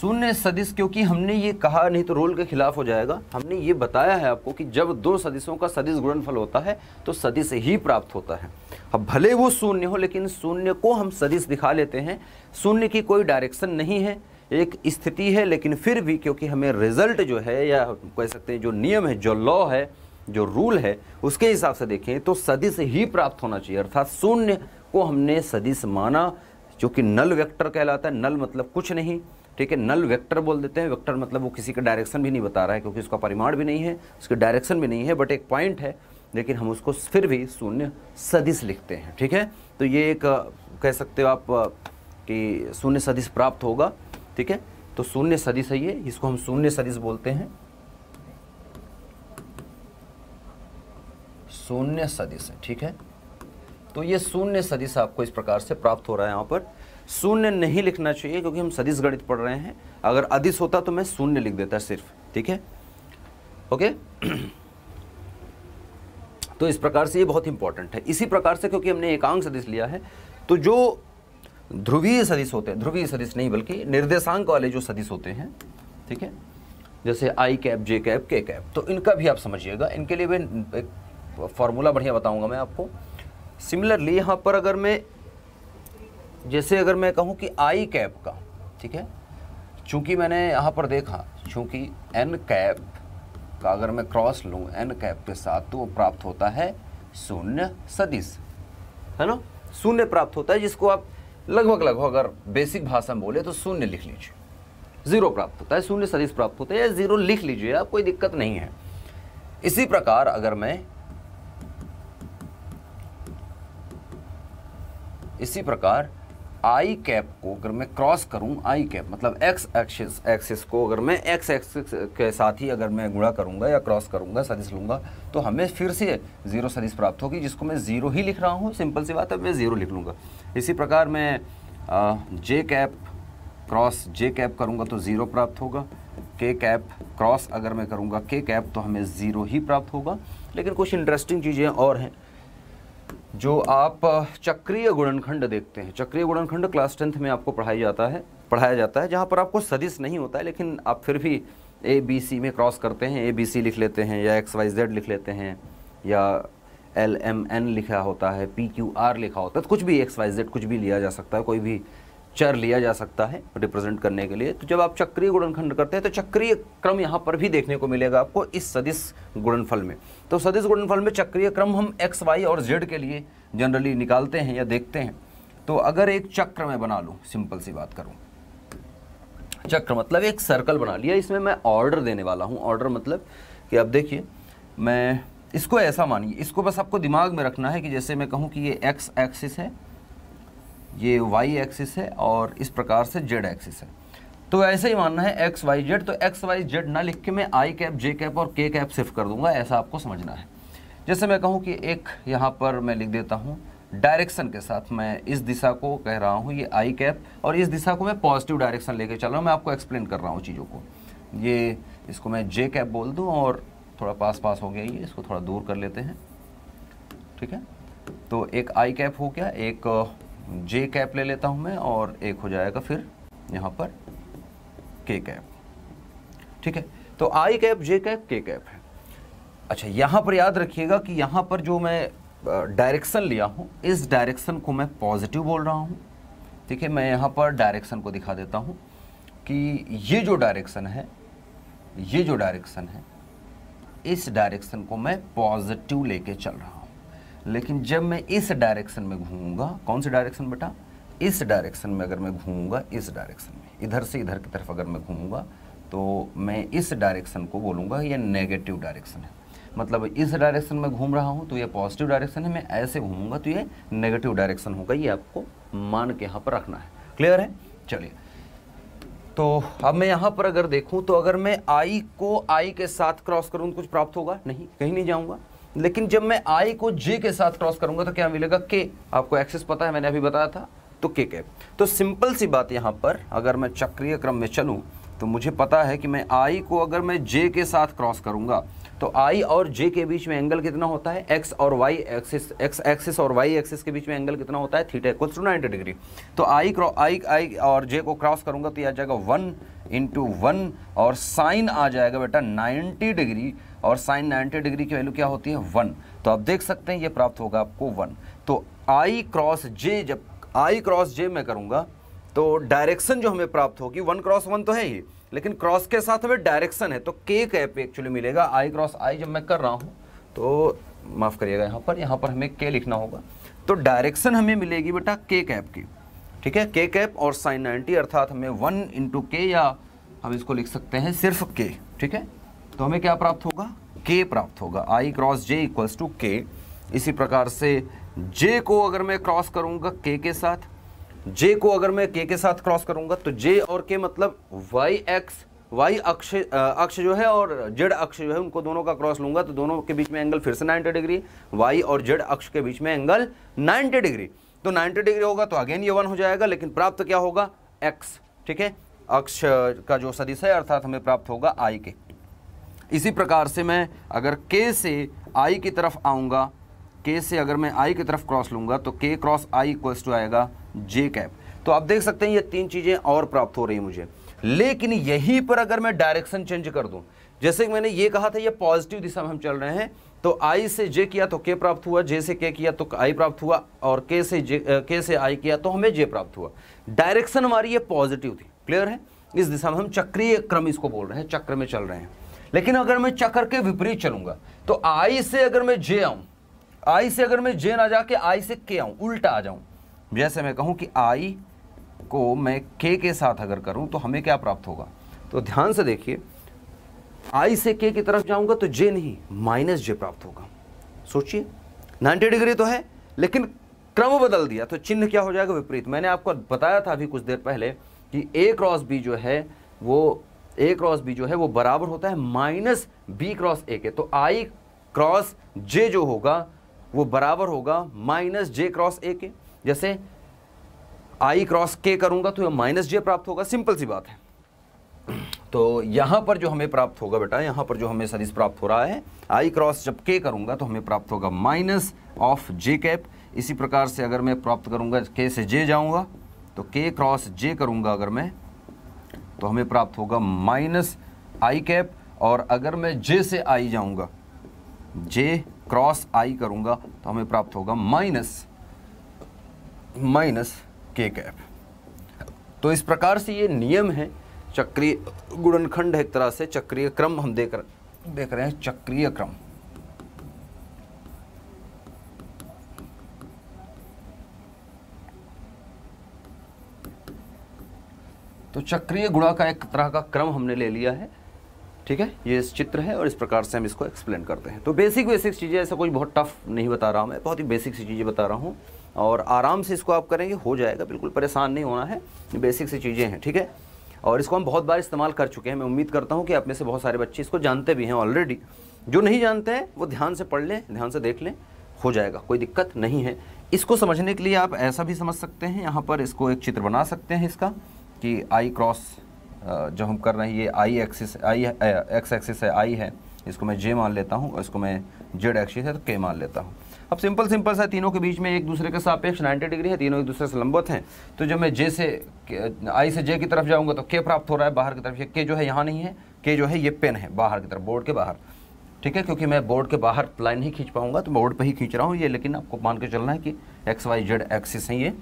शून्य सदिश क्योंकि हमने ये कहा नहीं तो रोल के खिलाफ हो जाएगा हमने ये बताया है आपको कि जब दो सदिशों का सदिश गुणनफल होता है तो सदिश ही प्राप्त होता है अब भले वो शून्य हो लेकिन शून्य को हम सदिश दिखा लेते हैं शून्य की कोई डायरेक्शन नहीं है एक स्थिति है लेकिन फिर भी क्योंकि हमें रिजल्ट जो है या कह सकते हैं जो नियम है जो लॉ है जो रूल है उसके हिसाब से देखें तो सदिश ही प्राप्त होना चाहिए अर्थात शून्य को हमने सदिश माना जो कि नल वेक्टर कहलाता है नल मतलब कुछ नहीं ठीक है नल वेक्टर बोल देते हैं वेक्टर मतलब वो किसी का डायरेक्शन भी नहीं बता रहा है क्योंकि उसका परिमाण भी नहीं है उसकी डायरेक्शन भी नहीं है बट एक पॉइंट है लेकिन हम उसको फिर भी शून्य सदिश लिखते हैं ठीक है तो ये एक कह सकते हो आप कि शून्य सदिश प्राप्त होगा ठीक है तो शून्य सदिश है ये इसको हम शून्य सदिश बोलते हैं शून्य सदिश है ठीक है तो ये शून्य सदिश आपको इस प्रकार से प्राप्त हो रहा है यहाँ पर शून्य नहीं लिखना चाहिए क्योंकि हम सदिश गणित पढ़ रहे हैं अगर अधिस होता तो मैं शून्य लिख देता सिर्फ ठीक है ओके तो इस प्रकार से ये बहुत इंपॉर्टेंट है इसी प्रकार से क्योंकि हमने एकांक सदिश लिया है तो जो ध्रुवीय सदिश होते हैं ध्रुवीय सदिश नहीं बल्कि निर्देशांक वाले जो सदिश होते हैं ठीक है जैसे I cap J cap K cap तो इनका भी आप समझिएगा इनके लिए भी फार्मूला बढ़िया बताऊंगा मैं आपको सिमिलरली यहाँ पर अगर मैं जैसे अगर मैं कहूँ कि आई कैप का ठीक है चूँकि मैंने यहाँ पर देखा चूँकि एन कैप का अगर मैं क्रॉस लूँ एन कैप के साथ तो वो प्राप्त होता है शून्य सदिश है ना शून्य प्राप्त होता है जिसको आप लगभग लगभग अगर बेसिक भाषा में बोले तो शून्य लिख लीजिए ज़ीरो प्राप्त होता है शून्य सदिश प्राप्त होता है या ज़ीरो लिख लीजिए आप कोई दिक्कत नहीं है इसी प्रकार अगर मैं इसी प्रकार आई कैप को अगर मैं क्रॉस करूं आई कैप मतलब एक्स एक्सिस एक्सिस को अगर मैं एक्स एक्सिस के साथ ही अगर मैं गुणा करूंगा या क्रॉस करूंगा सदिश लूंगा तो हमें फिर से ज़ीरो सदिश प्राप्त होगी जिसको मैं ज़ीरो ही लिख रहा हूं सिंपल सी बात है मैं ज़ीरो लिख लूँगा इसी प्रकार मैं J cap cross J cap करूँगा तो ज़ीरो प्राप्त होगा के कैप क्रॉस अगर मैं करूँगा के कैप तो हमें ज़ीरो ही प्राप्त होगा लेकिन कुछ इंटरेस्टिंग चीज़ें और हैं जो आप चक्रीय गुणनखंड देखते हैं चक्रीय गुणनखंड क्लास टेंथ में आपको पढ़ाया जाता है पढ़ाया जाता है जहाँ पर आपको सदिश नहीं होता है लेकिन आप फिर भी ए बी सी में क्रॉस करते हैं ए बी सी लिख लेते हैं या एक्स वाई जेड लिख लेते हैं या एल एम एन लिखा होता है पी क्यू आर लिखा होता है तो कुछ भी एक्स वाई जेड कुछ भी लिया जा सकता है कोई भी चर लिया जा सकता है रिप्रेजेंट करने के लिए तो जब आप चक्रीय गुणनखंड करते हैं तो चक्रीय क्रम यहाँ पर भी देखने को मिलेगा आपको इस सदिश गुणनफल में तो सदिश गुणनफल में चक्रीय क्रम हम एक्स वाई और जेड के लिए जनरली निकालते हैं या देखते हैं तो अगर एक चक्र मैं बना लूँ सिंपल सी बात करूँ चक्र मतलब एक सर्कल बना लिया इसमें मैं ऑर्डर देने वाला हूँ ऑर्डर मतलब कि अब देखिए मैं इसको ऐसा मानिए इसको बस आपको दिमाग में रखना है कि जैसे मैं कहूँ कि ये एक्स एक्सिस है ये वाई एक्सिस है और इस प्रकार से जेड एक्सिस है तो ऐसे ही मानना है एक्स वाई जेड तो एक्स वाई जेड ना लिख के मैं आई कैप जे कैप और के कैप शिफ्ट कर दूंगा ऐसा आपको समझना है जैसे मैं कहूँ कि एक यहाँ पर मैं लिख देता हूँ डायरेक्शन के साथ मैं इस दिशा को कह रहा हूँ ये आई कैप और इस दिशा को मैं पॉजिटिव डायरेक्शन लेके चल रहा हूँ मैं आपको एक्सप्लेन कर रहा हूँ चीज़ों को ये इसको मैं जे कैप बोल दूँ और थोड़ा पास पास हो गया ये इसको थोड़ा दूर कर लेते हैं ठीक है तो एक आई कैप हो गया एक जे कैप ले लेता हूँ मैं और एक हो जाएगा फिर यहाँ पर के कैप ठीक है तो I cap J cap K cap है अच्छा यहाँ पर याद रखिएगा कि यहाँ पर जो मैं डायरेक्शन लिया हूँ इस डायरेक्शन को मैं पॉजिटिव बोल रहा हूँ ठीक है मैं यहाँ पर डायरेक्शन को दिखा देता हूँ कि ये जो डायरेक्शन है ये जो डायरेक्शन है इस डायरेक्शन को मैं पॉजिटिव लेके चल रहा हूँ लेकिन जब मैं इस डायरेक्शन में घूमूंगा कौन से डायरेक्शन बेटा इस डायरेक्शन में अगर मैं घूमूंगा इस डायरेक्शन में इधर से इधर की तरफ अगर मैं घूमूंगा तो मैं इस डायरेक्शन को बोलूँगा ये नेगेटिव डायरेक्शन है मतलब इस डायरेक्शन में घूम रहा हूँ तो ये पॉजिटिव डायरेक्शन है मैं ऐसे घूमूंगा तो ये नेगेटिव डायरेक्शन होगा ये आपको मान के यहाँ पर रखना है क्लियर है चलिए तो अब मैं यहाँ पर अगर देखूँ तो अगर मैं आई को आई के साथ क्रॉस करूँ तो कुछ प्राप्त होगा नहीं कहीं नहीं जाऊँगा लेकिन जब मैं आई को जे के साथ क्रॉस करूंगा तो क्या मिलेगा के आपको एक्सेस पता है मैंने अभी बताया था तो के के तो सिंपल सी बात यहाँ पर अगर मैं चक्रीय क्रम में चलूँ तो मुझे पता है कि मैं आई को अगर मैं जे के साथ क्रॉस करूँगा तो आई और जे के बीच में एंगल कितना होता है एक्स और वाई एक्सिस एक्स एक्सिस और वाई एक्सिस के बीच में एंगल कितना होता है theta equals to ninety degree तो आई क्रॉ आई आई और जे को क्रॉस करूँगा तो यह आ जाएगा वन इंटू वन और साइन आ जाएगा बेटा नाइन्टी डिग्री और साइन नाइन्टी डिग्री की वैल्यू क्या होती है वन तो आप देख सकते हैं ये प्राप्त होगा आपको वन तो आई क्रॉस जे जब आई क्रॉस जे मैं करूँगा तो डायरेक्शन जो हमें प्राप्त होगी वन क्रॉस वन तो है ही लेकिन क्रॉस के साथ हमें डायरेक्शन है तो के कैप एक्चुअली मिलेगा आई क्रॉस आई जब मैं कर रहा हूँ तो माफ़ करिएगा यहाँ पर यहाँ पर हमें के लिखना होगा तो डायरेक्शन हमें मिलेगी बेटा के कैप की ठीक है के कैप और साइन नाइन्टी अर्थात हमें वन इंटू के या हम इसको लिख सकते हैं सिर्फ के ठीक है तो हमें क्या प्राप्त होगा के प्राप्त होगा I cross J equals to K इसी प्रकार से जे को अगर मैं क्रॉस करूँगा के के साथ जे को अगर मैं के के साथ क्रॉस करूंगा तो जे और के मतलब वाई एक्स वाई अक्ष अक्ष जो है और जेड अक्ष जो है उनको दोनों का क्रॉस लूंगा तो दोनों के बीच में एंगल फिर से 90 डिग्री वाई और जेड अक्ष के बीच में एंगल 90 डिग्री तो 90 डिग्री होगा तो अगेन ये वन हो जाएगा लेकिन प्राप्त क्या होगा एक्स ठीक है अक्ष का जो सदिश है अर्थात हमें प्राप्त होगा आई के इसी प्रकार से मैं अगर के से आई की तरफ आऊँगा के से अगर मैं आई की तरफ क्रॉस लूँगा तो के क्रॉस आई इक्वल्स टू आएगा जे कैप तो आप देख सकते हैं ये तीन चीज़ें और प्राप्त हो रही मुझे लेकिन यहीं पर अगर मैं डायरेक्शन चेंज कर दूं जैसे कि मैंने ये कहा था ये पॉजिटिव दिशा में हम चल रहे हैं तो आई से जे किया तो के प्राप्त हुआ जे से के किया तो आई प्राप्त हुआ और के से जे के से आई किया तो हमें जे प्राप्त हुआ डायरेक्शन हमारी ये पॉजिटिव थी क्लियर है इस दिशा में हम चक्रीय क्रम इसको बोल रहे हैं चक्र में चल रहे हैं लेकिन अगर मैं चक्र के विपरीत चलूंगा तो आई से अगर मैं जे आऊं आई से अगर मैं जे ना जाके आई से के आऊं उल्टा आ जाऊं जैसे मैं कहूँ कि आई को मैं के के साथ अगर करूँ तो हमें क्या प्राप्त होगा तो ध्यान से देखिए आई से के की तरफ जाऊँगा तो जे नहीं माइनस जे प्राप्त होगा सोचिए 90 डिग्री तो है लेकिन क्रम बदल दिया तो चिन्ह क्या हो जाएगा विपरीत मैंने आपको बताया था अभी कुछ देर पहले कि ए क्रॉस बी जो है वो ए क्रॉस बी जो है वो बराबर होता है माइनस बी क्रॉस ए के तो आई क्रॉस जे जो होगा वो बराबर होगा माइनस जे क्रॉस ए के जैसे आई क्रॉस के करूंगा तो माइनस जे प्राप्त होगा सिंपल सी बात है तो यहां पर जो हमें प्राप्त होगा बेटा यहां पर जो हमें सदिश प्राप्त हो रहा है आई क्रॉस जब के करूंगा तो हमें प्राप्त होगा माइनस ऑफ जे कैप इसी प्रकार से अगर मैं प्राप्त करूंगा के से जे जाऊंगा तो के क्रॉस जे करूंगा अगर मैं तो हमें प्राप्त होगा माइनस आई कैप और अगर मैं जे से आई जाऊंगा जे क्रॉस आई करूंगा तो हमें प्राप्त होगा माइनस माइनस के कैप तो इस प्रकार से ये नियम है चक्रीय गुणनखंड एक तरह से चक्रीय क्रम हम देख देख रहे हैं चक्रीय क्रम तो चक्रीय गुणा का एक तरह का क्रम हमने ले लिया है ठीक है ये इस चित्र है और इस प्रकार से हम इसको एक्सप्लेन करते हैं तो बेसिक बेसिक चीज़ें ऐसा कोई बहुत टफ नहीं बता रहा हूँ मैं बहुत ही बेसिक सी चीज़ें बता रहा हूँ और आराम से इसको आप करेंगे हो जाएगा बिल्कुल परेशान नहीं होना है बेसिक सी चीज़ें हैं ठीक है और इसको हम बहुत बार इस्तेमाल कर चुके हैं मैं उम्मीद करता हूँ कि आप में से बहुत सारे बच्चे इसको जानते भी हैं ऑलरेडी जो नहीं जानते हैं वो ध्यान से पढ़ लें ध्यान से देख लें हो जाएगा कोई दिक्कत नहीं है इसको समझने के लिए आप ऐसा भी समझ सकते हैं यहाँ पर इसको एक चित्र बना सकते हैं इसका कि आई क्रॉस जो हम कर रहे हैं ये I axis I X axis है आई है इसको मैं जे मान लेता हूँ इसको मैं जेड एक्सिस है तो के मान लेता हूँ अब सिंपल सिंपल सा तीनों के बीच में एक दूसरे के सापेक्ष 90 डिग्री है तीनों एक दूसरे से लंबत हैं तो जब मैं जे से आई से जे की तरफ जाऊँगा तो के प्राप्त हो रहा है बाहर की तरफ ये के जो है यहाँ नहीं है के जो है ये पेन है बाहर की तरफ बोर्ड के बाहर ठीक है क्योंकि मैं बोर्ड के बाहर लाइन नहीं खींच पाऊंगा तो बोर्ड पर ही खींच रहा हूँ ये लेकिन आपको मान के चलना है कि एक्स वाई जेड एक्सिस है ये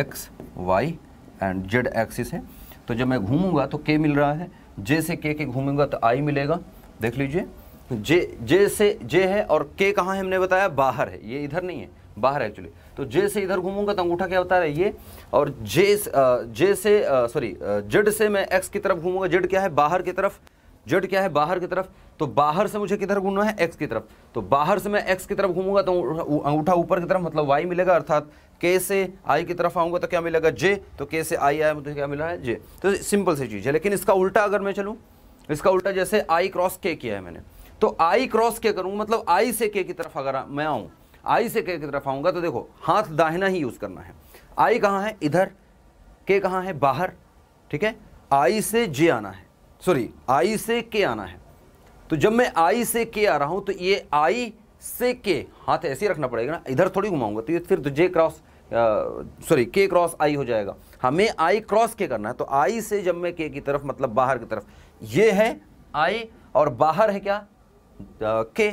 X Y and Z axis है तो जब मैं घूमूंगा तो के मिल रहा है जे से के के घूमूंगा तो आई मिलेगा देख लीजिए जे जे से जे है और के कहाँ है हमने बताया बाहर है ये इधर नहीं है बाहर है एक्चुअली तो जे से इधर घूमूंगा तो अंगूठा क्या बता रहा है ये और जे जे से सॉरी जेड से मैं एक्स की तरफ घूमूंगा जेड क्या है बाहर की तरफ जेड क्या है बाहर की तरफ तो बाहर से मुझे किधर घूमना है एक्स की तरफ तो बाहर से मैं एक्स की तरफ घूमूंगा तो अंगूठा ऊपर की तरफ मतलब वाई मिलेगा अर्थात के से आई की तरफ आऊँगा तो क्या मिलेगा जे तो के से आई आया मुझे क्या मिला है जे तो सिंपल सी चीज़ है लेकिन इसका उल्टा अगर मैं चलूँ इसका उल्टा जैसे आई क्रॉस के किया है मैंने तो आई क्रॉस के करूँ मतलब आई से के की तरफ अगर मैं आऊँ आई से के की तरफ आऊँगा तो देखो हाथ दाहिना ही यूज़ करना है आई कहाँ है इधर के कहाँ है बाहर ठीक है आई से जे आना है सॉरी आई से के आना है तो जब मैं आई से के आ रहा हूँ तो ये आई से के हाथ ऐसे रखना पड़ेगा ना इधर थोड़ी घुमाऊंगा तो ये फिर J cross sorry K cross I हो जाएगा हमें आई क्रॉस के करना है तो आई से जब मैं के की तरफ मतलब बाहर की तरफ ये है आई और बाहर है क्या के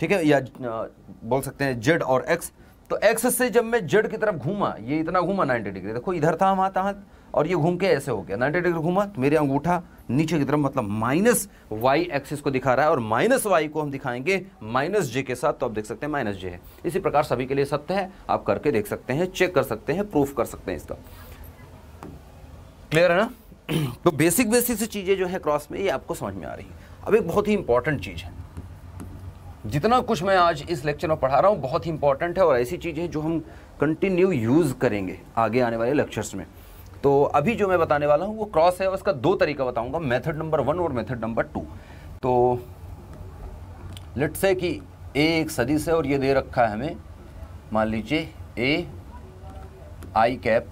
ठीक है या बोल सकते हैं जेड और एक्स तो एक्स से जब मैं जेड की तरफ घूमा ये इतना घूमा 90 डिग्री देखो इधर था हमारा हाथ और ये घूम के ऐसे हो गया 90 डिग्री घूमा तो मेरे अंगूठा नीचे की तरफ मतलब माइनस वाई एक्सिस को दिखा रहा है और माइनस वाई को हम दिखाएंगे माइनस जे के साथ तो आप देख सकते हैं माइनस जे है इसी प्रकार सभी के लिए सत्य है आप करके देख सकते हैं चेक कर सकते हैं प्रूफ कर सकते हैं इसका क्लियर है ना तो बेसिक बेसिक सी चीज़ें जो है क्रॉस में ये आपको समझ में आ रही है अब एक बहुत ही इंपॉर्टेंट चीज़ है जितना कुछ मैं आज इस लेक्चर में पढ़ा रहा हूँ बहुत ही इंपॉर्टेंट है और ऐसी चीज़ें जो हम कंटिन्यू यूज़ करेंगे आगे आने वाले लेक्चर्स में तो अभी जो मैं बताने वाला हूँ वो क्रॉस है उसका दो तरीका बताऊँगा मेथड नंबर वन और मेथड नंबर टू तो लेट्स से कि ए एक सदी से और ये दे रखा है हमें मान लीजिए ए आई कैप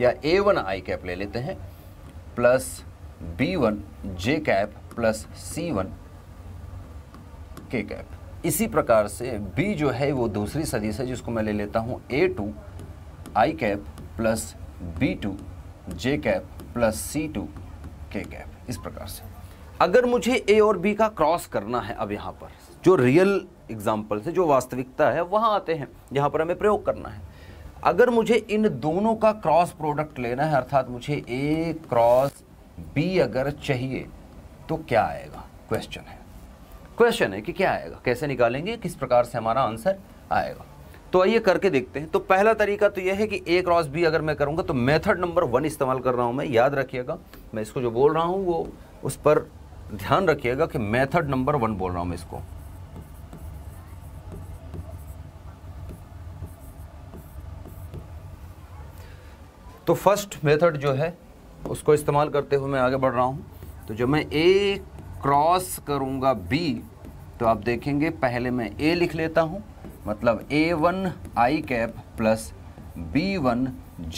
या ए वन आई कैप ले लेते हैं plus B one J cap plus C one K cap इसी प्रकार से बी जो है वो दूसरी सदी से जिसको मैं ले लेता हूँ A two I cap plus B two J cap plus C two K cap इस प्रकार से अगर मुझे ए और बी का क्रॉस करना है अब यहाँ पर जो रियल एग्जाम्पल से जो वास्तविकता है वहाँ आते हैं यहाँ पर हमें प्रयोग करना है अगर मुझे इन दोनों का क्रॉस प्रोडक्ट लेना है अर्थात मुझे ए क्रॉस बी अगर चाहिए तो क्या आएगा क्वेश्चन है क्वेश्चन है कि क्या आएगा कैसे निकालेंगे किस प्रकार से हमारा आंसर आएगा तो आइए करके देखते हैं तो पहला तरीका तो यह है कि ए क्रॉस बी अगर मैं करूंगा तो मेथड नंबर वन इस्तेमाल कर रहा हूं मैं याद रखिएगा मैं इसको जो बोल रहा हूँ वो उस पर ध्यान रखिएगा कि मेथड नंबर वन बोल रहा हूँ मैं इसको तो फर्स्ट मेथड जो है उसको इस्तेमाल करते हुए मैं आगे बढ़ रहा हूं तो जब मैं ए क्रॉस करूँगा बी तो आप देखेंगे पहले मैं ए लिख लेता हूँ मतलब A one I cap plus B one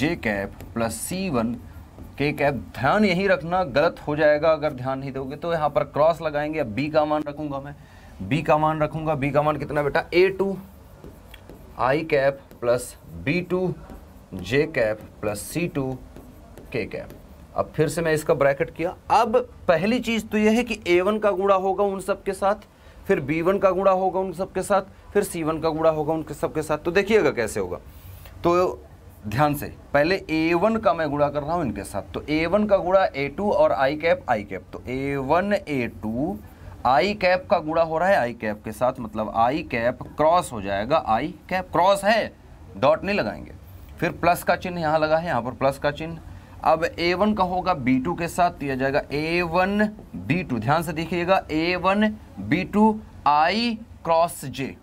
J cap plus C one K cap ध्यान यही रखना गलत हो जाएगा अगर ध्यान नहीं दोगे तो यहाँ पर क्रॉस लगाएंगे अब बी का मान रखूँगा मैं बी का मान रखूँगा बी का मान कितना बेटा A two I cap plus B two J cap plus C two K cap अब फिर से मैं इसका ब्रैकेट किया अब पहली चीज़ तो यह है कि ए वन का गुणा होगा उन सबके साथ फिर बी वन का गुणा होगा उन सबके साथ फिर सी वन का गुणा होगा उन सबके साथ तो देखिएगा कैसे होगा तो ध्यान से पहले ए वन का मैं गुणा कर रहा हूँ इनके साथ तो ए वन का गुड़ा ए टू और आई कैप आई कैप तो A one A two I cap का गुणा हो रहा है आई कैप के साथ मतलब आई कैप क्रॉस हो जाएगा आई कैप क्रॉस है डॉट नहीं लगाएंगे फिर प्लस का चिन्ह यहाँ लगा है यहाँ पर प्लस का चिन्ह अब ए वन का होगा बी टू के साथ दिया तो जाएगा ए वन बी टू ध्यान से देखिएगा A one B two I cross J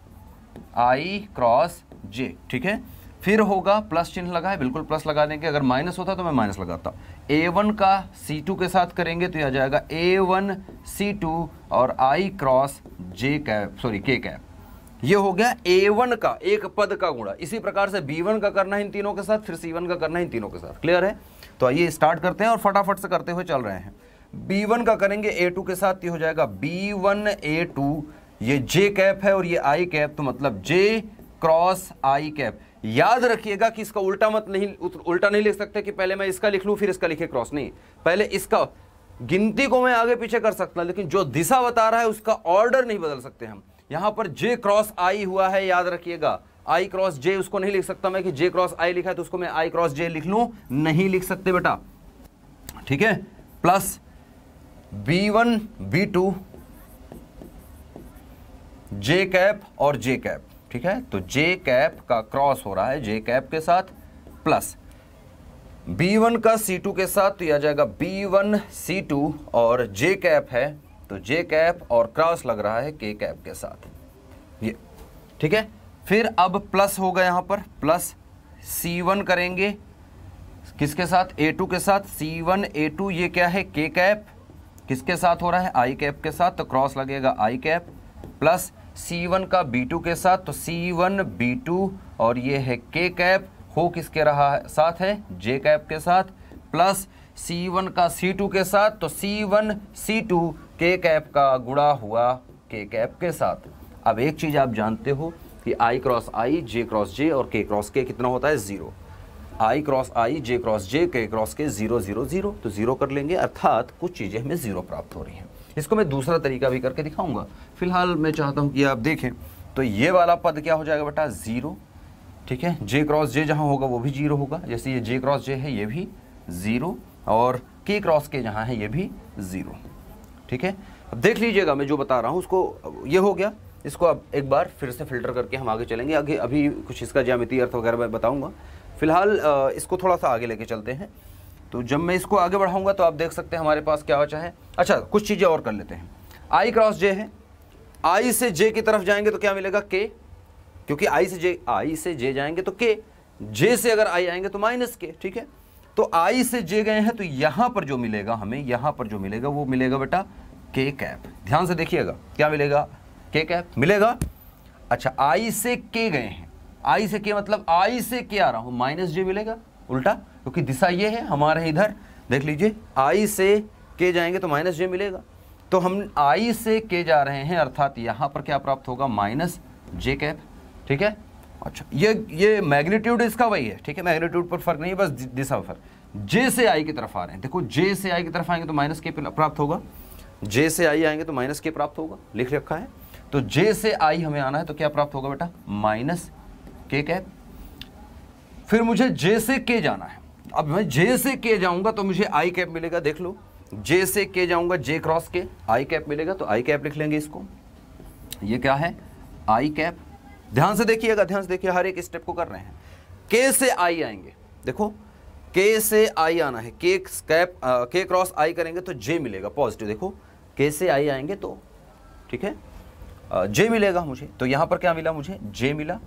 I cross J ठीक है फिर होगा प्लस चिन्ह लगा है बिल्कुल प्लस लगा देंगे अगर माइनस होता तो मैं माइनस लगाता ए वन का सी टू के साथ करेंगे तो यह जाएगा ए वन सी टू और I cross J cap sorry K cap ये हो गया ए वन का एक पद का गुणा इसी प्रकार से बी वन का करना है इन तीनों के साथ फिर सी वन का करना है इन तीनों के साथ क्लियर है तो आइए स्टार्ट करते हैं और फटाफट से करते हुए चल रहे हैं बी वन का करेंगे ए के साथ ये हो जाएगा बी वन ये जे कैप है और ये आई कैप तो मतलब जे क्रॉस आई कैप याद रखिएगा कि इसका उल्टा मत नहीं उल्टा नहीं लिख सकते कि पहले मैं इसका लिख लूँ फिर इसका लिखे क्रॉस नहीं पहले इसका गिनती को मैं आगे पीछे कर सकता हूँ लेकिन जो दिशा बता रहा है उसका ऑर्डर नहीं बदल सकते हम यहाँ पर जे क्रॉस आई हुआ है याद रखिएगा आई क्रॉस जे उसको नहीं लिख सकता मैं कि जे क्रॉस आई लिखा है तो उसको मैं आई क्रॉस जे लिख लू नहीं लिख सकते बेटा ठीक है plus B one B two J cap और जे कैप ठीक है तो जे कैप का क्रॉस हो रहा है जे कैप के साथ प्लस बी वन का सी टू के साथ तो आ जाएगा बी वन सी टू और जे कैप है तो जे कैप और क्रॉस लग रहा है के कैप के साथ ये ठीक है फिर अब प्लस होगा यहाँ पर प्लस सी वन करेंगे किसके साथ ए टू के साथ सी वन ए टू ये क्या है के कैप किसके साथ हो रहा है आई कैप के साथ तो क्रॉस लगेगा I cap plus C one का बी टू के साथ तो सी वन बी टू और ये है के कैप हो किसके रहा है साथ है जे कैप के साथ प्लस सी वन का सी टू के साथ तो C one C two K cap का गुड़ा हुआ के कैप के साथ अब एक चीज़ आप जानते हो कि आई क्रॉस आई जे क्रॉस जे और के क्रॉस के कितना होता है zero I cross I J cross J K cross K zero zero zero तो ज़ीरो कर लेंगे अर्थात कुछ चीज़ें हमें ज़ीरो प्राप्त हो रही हैं इसको मैं दूसरा तरीका भी करके दिखाऊंगा फिलहाल मैं चाहता हूँ कि आप देखें तो ये वाला पद क्या हो जाएगा बेटा ज़ीरो ठीक है जे क्रॉस जे जहाँ होगा वो भी जीरो होगा जैसे ये जे क्रॉस जे है ये भी ज़ीरो और के क्रॉस के जहाँ है ये भी ज़ीरो ठीक है अब देख लीजिएगा मैं जो बता रहा हूँ उसको ये हो गया इसको अब एक बार फिर से फिल्टर करके हम आगे चलेंगे आगे अभी कुछ इसका ज्यामिति अर्थ वगैरह मैं बताऊँगा फिलहाल इसको थोड़ा सा आगे लेके चलते हैं तो जब मैं इसको आगे बढ़ाऊंगा तो आप देख सकते हैं हमारे पास क्या बचा है अच्छा कुछ चीज़ें और कर लेते हैं आई क्रॉस जे है आई से जे की तरफ जाएंगे तो क्या मिलेगा के क्योंकि आई से जे आई से जे जाएंगे तो के जे से अगर आई आएंगे तो माइनस के ठीक है तो आई से जे गए हैं तो यहाँ पर जो मिलेगा हमें यहाँ पर जो मिलेगा वो मिलेगा बेटा के कैप ध्यान से देखिएगा क्या मिलेगा ठीक है मिलेगा अच्छा आई से के गए हैं आई से के मतलब आई से के आ रहा हूँ माइनस जे मिलेगा उल्टा क्योंकि तो दिशा ये है हमारे इधर देख लीजिए आई से के जाएंगे तो माइनस जे मिलेगा तो हम आई से के जा रहे हैं अर्थात यहाँ पर क्या प्राप्त होगा माइनस जे कैप ठीक है अच्छा ये ये मैग्नीट्यूड इसका वही है ठीक है मैग्नीट्यूड पर फर्क नहीं है बस दिशा फर्क जे से आई की तरफ आ रहे हैं देखो जे से आई की तरफ आएंगे तो माइनस के प्राप्त होगा जे से आई आएंगे तो माइनस के प्राप्त होगा लिख रखा है तो जे से आई हमें आना है तो क्या प्राप्त होगा बेटा माइनस के कैप फिर मुझे जे से के जाना है अब मैं जे से के जाऊंगा तो मुझे आई कैप मिलेगा देख लो जे से के जाऊंगा जे क्रॉस के आई कैप मिलेगा तो आई कैप लिख लेंगे इसको ये क्या है आई कैप ध्यान से देखिएगा ध्यान से देखिए हर एक स्टेप को कर रहे हैं के से आई आएंगे देखो के से आई आना है के कैप के क्रॉस आई करेंगे तो जे मिलेगा पॉजिटिव देखो के से आई आएंगे तो ठीक है जे मिलेगा मुझे तो यहाँ पर क्या मिला मुझे जे मिला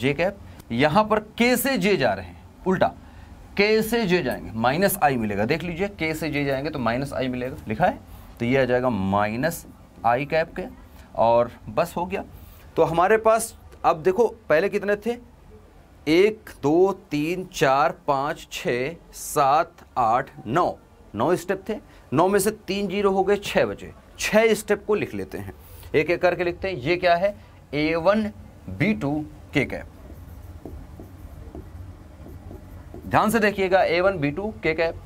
जे कैप यहाँ पर के से जे जा रहे हैं उल्टा के से जे जाएंगे माइनस आई मिलेगा देख लीजिए के से जे जाएंगे तो माइनस आई मिलेगा लिखा है तो ये आ जाएगा माइनस आई कैप के और बस हो गया तो हमारे पास अब देखो पहले कितने थे एक दो तीन चार पाँच छ सात आठ नौ नौ स्टेप थे नौ में से तीन जीरो हो गए छः बचे छः स्टेप को लिख लेते हैं एक एक करके लिखते हैं ये क्या है A one B two K cap ध्यान से देखिएगा A one B two K cap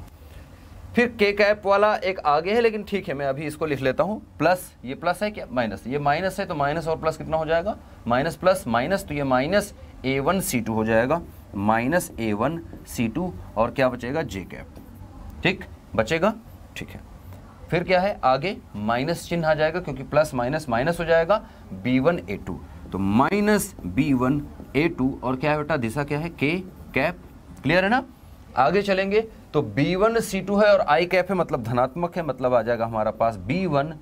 फिर के कैप वाला एक आगे है लेकिन ठीक है मैं अभी इसको लिख लेता हूं प्लस ये प्लस है क्या माइनस ये माइनस है तो माइनस और प्लस कितना हो जाएगा माइनस प्लस माइनस तो ये minus A one C two हो जाएगा minus A one C two और क्या बचेगा जे कैप ठीक बचेगा ठीक है फिर क्या है आगे माइनस चिन्ह आ जाएगा क्योंकि प्लस माइनस माइनस हो जाएगा बी वन ए टू तो minus B one A two और क्या है बेटा दिशा क्या है के कैप क्लियर है ना आगे चलेंगे तो बी वन सी टू है और आई कैप है मतलब धनात्मक है मतलब आ जाएगा हमारा पास बी वन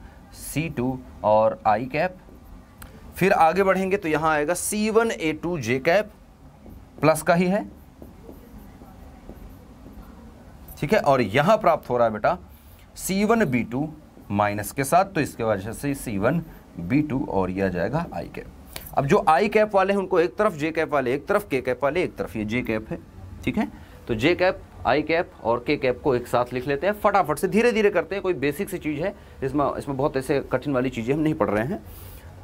सी टू और आई कैप फिर आगे बढ़ेंगे तो यहां आएगा C one A two J cap plus का ही है ठीक है और यहां प्राप्त हो रहा है बेटा C one B two minus के साथ तो इसके वजह से सी वन बी टू और यह जाएगा आई कैप अब जो आई कैप वाले हैं उनको एक तरफ जे कैप वाले एक तरफ के कैप वाले एक तरफ ये जे कैप है ठीक है तो जे कैप आई कैप और के कैप को एक साथ लिख लेते हैं फटाफट से धीरे धीरे करते हैं कोई बेसिक सी चीज़ है इसमें इसमें बहुत ऐसे कठिन वाली चीज़ें हम नहीं पढ़ रहे हैं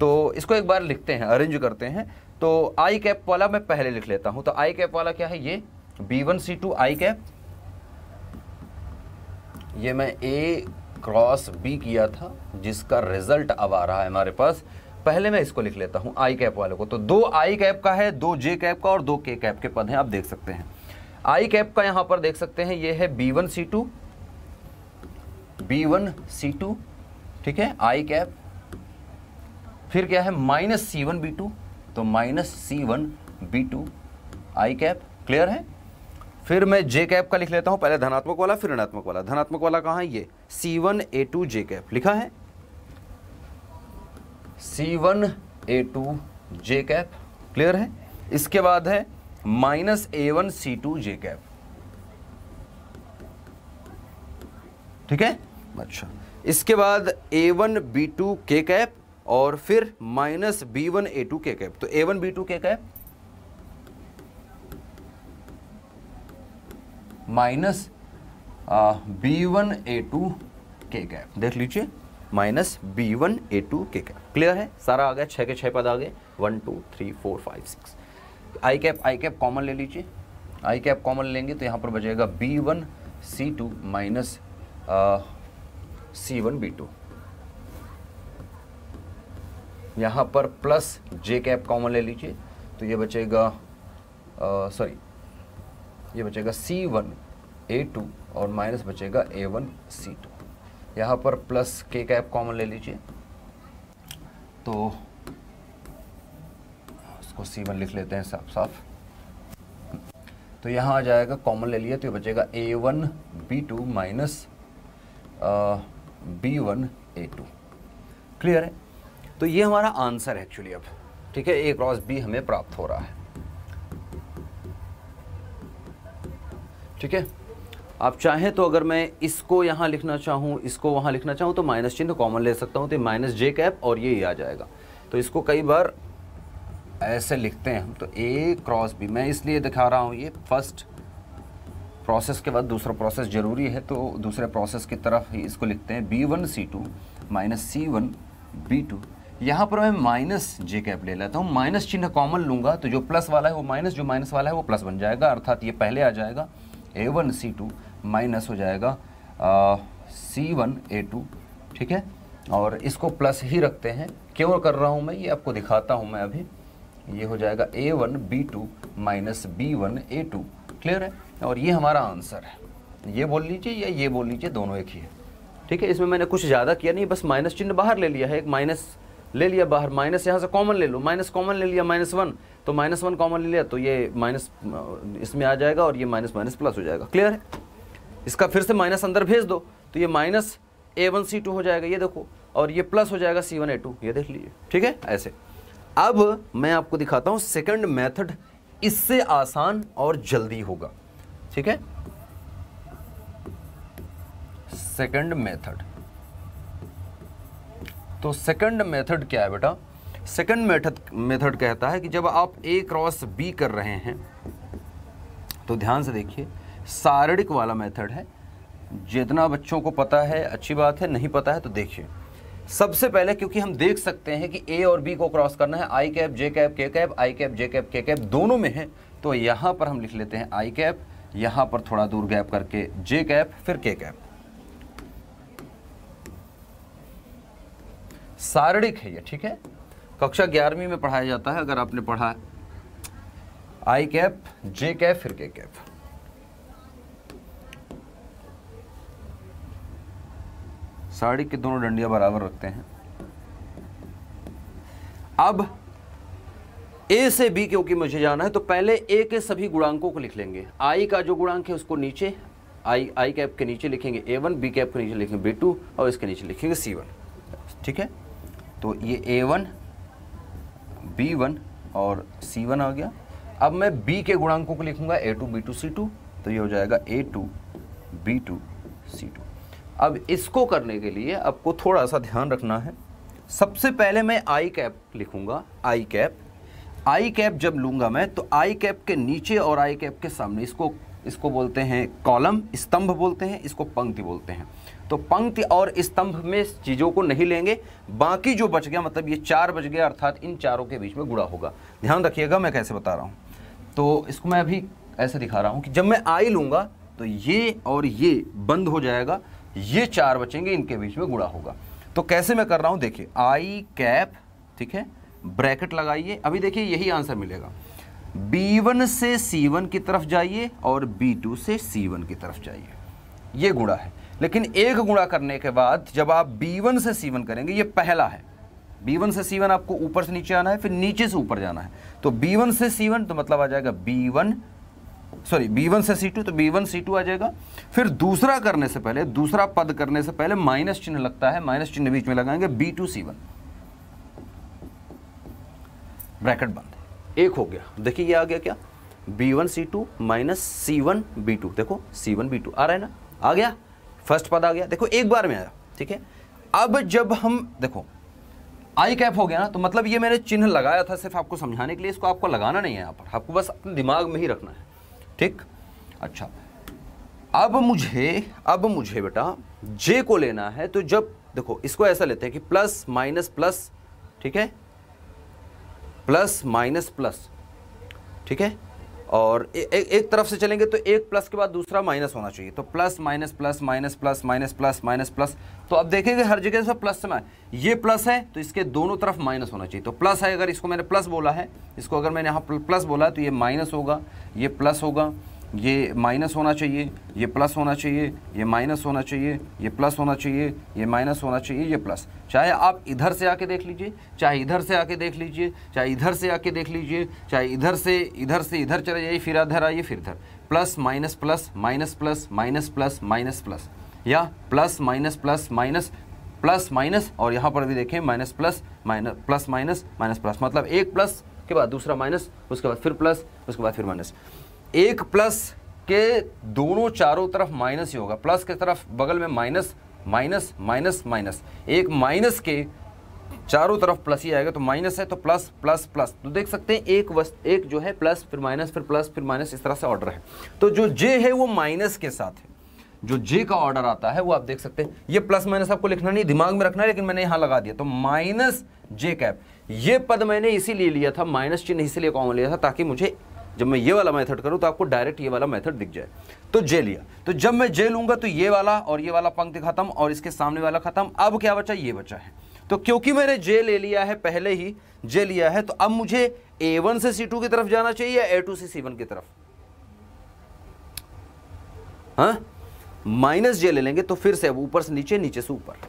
तो इसको एक बार लिखते हैं अरेंज करते हैं तो आई कैप वाला मैं पहले लिख लेता हूँ तो आई कैप वाला क्या है ये B one C two I cap ये मैं ए क्रॉस बी किया था जिसका रिजल्ट अब आ रहा है हमारे पास पहले मैं इसको लिख लेता हूँ आई कैप वाले को तो दो आई कैप का है दो जे कैप का और दो के कैप के पद हैं आप देख सकते हैं आई कैप का यहाँ पर देख सकते हैं ये है B one C two B one C two ठीक है आई कैप फिर क्या है minus C one B two तो minus C one B two I cap clear है फिर मैं जे कैप का लिख लेता हूँ पहले धनात्मक वाला फिर ऋणात्मक वाला धनात्मक वाला कहाँ है ये C one A two J cap लिखा है C one A two J cap clear है इसके बाद है minus A one C two J cap ठीक है अच्छा इसके बाद A one B two K cap और फिर minus B one A two K cap तो A one B two K cap minus B one A two K cap देख लीजिए minus B one A two K cap clear है सारा आ गया छः के छः पद आ गए one two three four five six I cap I cap common ले लीजिए आई कैप कॉमन लेंगे तो यहाँ पर बचेगा B one C two minus C one B two यहाँ पर प्लस जे कैप कॉमन ले लीजिए तो ये बचेगा सॉरी ये बचेगा सी वन ए टू और माइनस बचेगा ए वन सी टू यहाँ पर प्लस के कैप कॉमन ले लीजिए तो उसको सी वन लिख लेते हैं साफ साफ तो यहाँ आ जाएगा कॉमन ले लिया तो ये बचेगा A one B two minus B one A two clear है तो ये हमारा आंसर है एक्चुअली अब ठीक है ए क्रॉस बी हमें प्राप्त हो रहा है ठीक है आप चाहें तो अगर मैं इसको यहाँ लिखना चाहूँ इसको वहाँ लिखना चाहूँ तो माइनस चिन्ह कॉमन ले सकता हूँ तो माइनस जे कैप और ये ही आ जाएगा तो इसको कई बार ऐसे लिखते हैं हम तो ए क्रॉस बी मैं इसलिए दिखा रहा हूँ ये फर्स्ट प्रोसेस के बाद दूसरा प्रोसेस ज़रूरी है तो दूसरे प्रोसेस की तरफ ही इसको लिखते हैं B one C two minus C one B two यहाँ पर मैं माइनस जे कैप ले लेता हूँ माइनस चिन्ह कॉमन लूँगा तो जो प्लस वाला है वो माइनस जो माइनस वाला है वो प्लस बन जाएगा अर्थात ये पहले आ जाएगा A one C two minus हो जाएगा सी वन ए टू ठीक है और इसको प्लस ही रखते हैं क्यों कर रहा हूँ मैं ये आपको दिखाता हूँ मैं अभी ये हो जाएगा A one B two minus B one A two clear है और ये हमारा आंसर है ये बोल लीजिए या ये बोल लीजिए दोनों एक ही है ठीक है इसमें मैंने कुछ ज़्यादा किया नहीं बस माइनस चिन्ह बाहर ले लिया है एक माइनस ले लिया बाहर माइनस यहाँ से कॉमन ले लो माइनस कॉमन ले लिया माइनस वन तो माइनस वन कॉमन ले लिया तो ये माइनस इसमें आ जाएगा और ये माइनस माइनस प्लस हो जाएगा क्लियर है इसका फिर से माइनस अंदर भेज दो तो ये minus A one C two हो जाएगा ये देखो और ये प्लस हो जाएगा सी वन ए टू ये देख लीजिए ठीक है ऐसे अब मैं आपको दिखाता हूँ सेकेंड मैथड इससे आसान और जल्दी होगा ठीक है सेकेंड मैथड तो सेकंड मेथड क्या है बेटा सेकंड मेथड मेथड कहता है कि जब आप ए क्रॉस बी कर रहे हैं तो ध्यान से देखिए शारीरिक वाला मेथड है जितना बच्चों को पता है अच्छी बात है नहीं पता है तो देखिए सबसे पहले क्योंकि हम देख सकते हैं कि ए और बी को क्रॉस करना है I cap J cap K cap I cap J cap K cap दोनों में है तो यहाँ पर हम लिख लेते हैं आई कैप यहाँ पर थोड़ा दूर गैप करके जे कैप फिर के कैप शारीरिक है ये ठीक है कक्षा ग्यारहवीं में पढ़ाया जाता है अगर आपने पढ़ा आई कैप जे कैप फिर के कैप साड़ी के दोनों डंडियां बराबर रखते हैं अब ए से बी क्योंकि मुझे जाना है तो पहले ए के सभी गुणांकों को लिख लेंगे आई का जो गुणांक है उसको नीचे आई आई कैप के नीचे लिखेंगे ए वन बी कैप के नीचे लिखेंगे बी टू और इसके नीचे लिखेंगे सी वन ठीक है तो ये ए वन बी वन और सी वन आ गया अब मैं बी के गुणांकों को लिखूंगा A two B two C two तो ये हो जाएगा A two B two C two अब इसको करने के लिए आपको थोड़ा सा ध्यान रखना है सबसे पहले मैं आई कैप लिखूंगा आई कैप आई कैप जब लूंगा मैं तो आई कैप के नीचे और आई कैप के सामने इसको इसको बोलते हैं कॉलम स्तंभ बोलते हैं इसको पंक्ति बोलते हैं तो पंक्ति और स्तंभ में चीज़ों को नहीं लेंगे बाकी जो बच गया मतलब ये चार बच गया अर्थात इन चारों के बीच में गुड़ा होगा ध्यान रखिएगा मैं कैसे बता रहा हूँ तो इसको मैं अभी ऐसे दिखा रहा हूँ कि जब मैं आई लूँगा तो ये और ये बंद हो जाएगा ये चार बचेंगे इनके बीच में गुड़ा होगा तो कैसे मैं कर रहा हूँ देखिए आई कैप ठीक है ब्रैकेट लगाइए अभी देखिए यही आंसर मिलेगा B1 से C1 की तरफ जाइए और B2 से C1 की तरफ जाइए ये गुड़ा है लेकिन एक गुणा करने के बाद जब आप B1 से C1 करेंगे ये पहला है B1 से C1 आपको ऊपर से नीचे आना है फिर नीचे से ऊपर जाना है तो B1 से C1 तो मतलब आ जाएगा B1 सॉरी B1 से C2 तो B1 C2 आ जाएगा फिर दूसरा करने से पहले दूसरा पद करने से पहले माइनस चिन्ह लगता है माइनस चिन्ह बीच में लगाएंगे B two C one bracket बंद एक हो गया देखिए ये आ गया क्या B one C two minus C one B two देखो बी टू आ रहा है ना आ गया फर्स्ट पद आ गया देखो एक बार में आया ठीक है अब जब हम देखो आई कैप हो गया ना तो मतलब ये मैंने चिन्ह लगाया था सिर्फ आपको समझाने के लिए इसको आपको लगाना नहीं है यहाँ पर आपको बस अपने दिमाग में ही रखना है ठीक अच्छा अब मुझे अब मुझे बेटा जे को लेना है तो जब देखो इसको ऐसा लेते हैं कि प्लस माइनस प्लस ठीक है प्लस माइनस प्लस ठीक है और ए, ए, एक तरफ से चलेंगे तो एक प्लस के बाद दूसरा माइनस होना चाहिए तो plus minus plus minus plus minus plus minus plus तो अब देखेंगे हर जगह से प्लस में ये प्लस है तो इसके दोनों तरफ माइनस होना चाहिए तो प्लस है अगर इसको मैंने प्लस बोला है इसको अगर मैंने यहाँ प्लस बोला है तो ये माइनस होगा ये प्लस होगा ये माइनस होना चाहिए ये प्लस होना चाहिए ये माइनस होना चाहिए ये प्लस होना चाहिए ये माइनस होना चाहिए ये प्लस चाहे आप इधर से आके देख लीजिए चाहे इधर से आके देख लीजिए चाहे इधर से आके देख लीजिए चाहे इधर से इधर से इधर चले जाइए फिर इधर आइए फिर इधर plus minus plus minus plus minus plus minus plus या plus minus plus minus plus minus और यहाँ पर भी देखें minus plus minus plus minus minus plus मतलब एक प्लस के बाद दूसरा माइनस उसके बाद फिर प्लस उसके बाद फिर माइनस एक प्लस के दोनों चारों तरफ माइनस ही होगा प्लस के तरफ बगल में माइनस माइनस माइनस माइनस एक माइनस के चारों तरफ प्लस ही आएगा तो माइनस है तो प्लस प्लस प्लस तो देख सकते हैं एक वस्त एक जो है प्लस फिर माइनस फिर प्लस फिर माइनस इस तरह से ऑर्डर है तो जो जे है वो माइनस के साथ है जो जे का ऑर्डर आता है वो आप देख सकते हैं ये प्लस माइनस आपको लिखना नहीं दिमाग में रखना है लेकिन मैंने यहाँ लगा दिया तो माइनस जे कैप ये पद मैंने इसीलिए लिया था माइनस चिन्ह इसीलिए कॉमन लिया था ताकि मुझे जब मैं ये वाला मेथड करूं तो आपको डायरेक्ट ये वाला मेथड दिख जाए तो जे लिया तो जब मैं जे लूंगा तो ये वाला और ये वाला पंक्ति खत्म और इसके सामने वाला खत्म अब क्या बचा ये बचा है तो क्योंकि मैंने जे ले लिया है पहले ही जे लिया है तो अब मुझे ए वन से सी टू की तरफ जाना चाहिए या ए टू से सी वन की तरफ हाँ माइनस जे ले लेंगे तो फिर से अब ऊपर से नीचे नीचे से ऊपर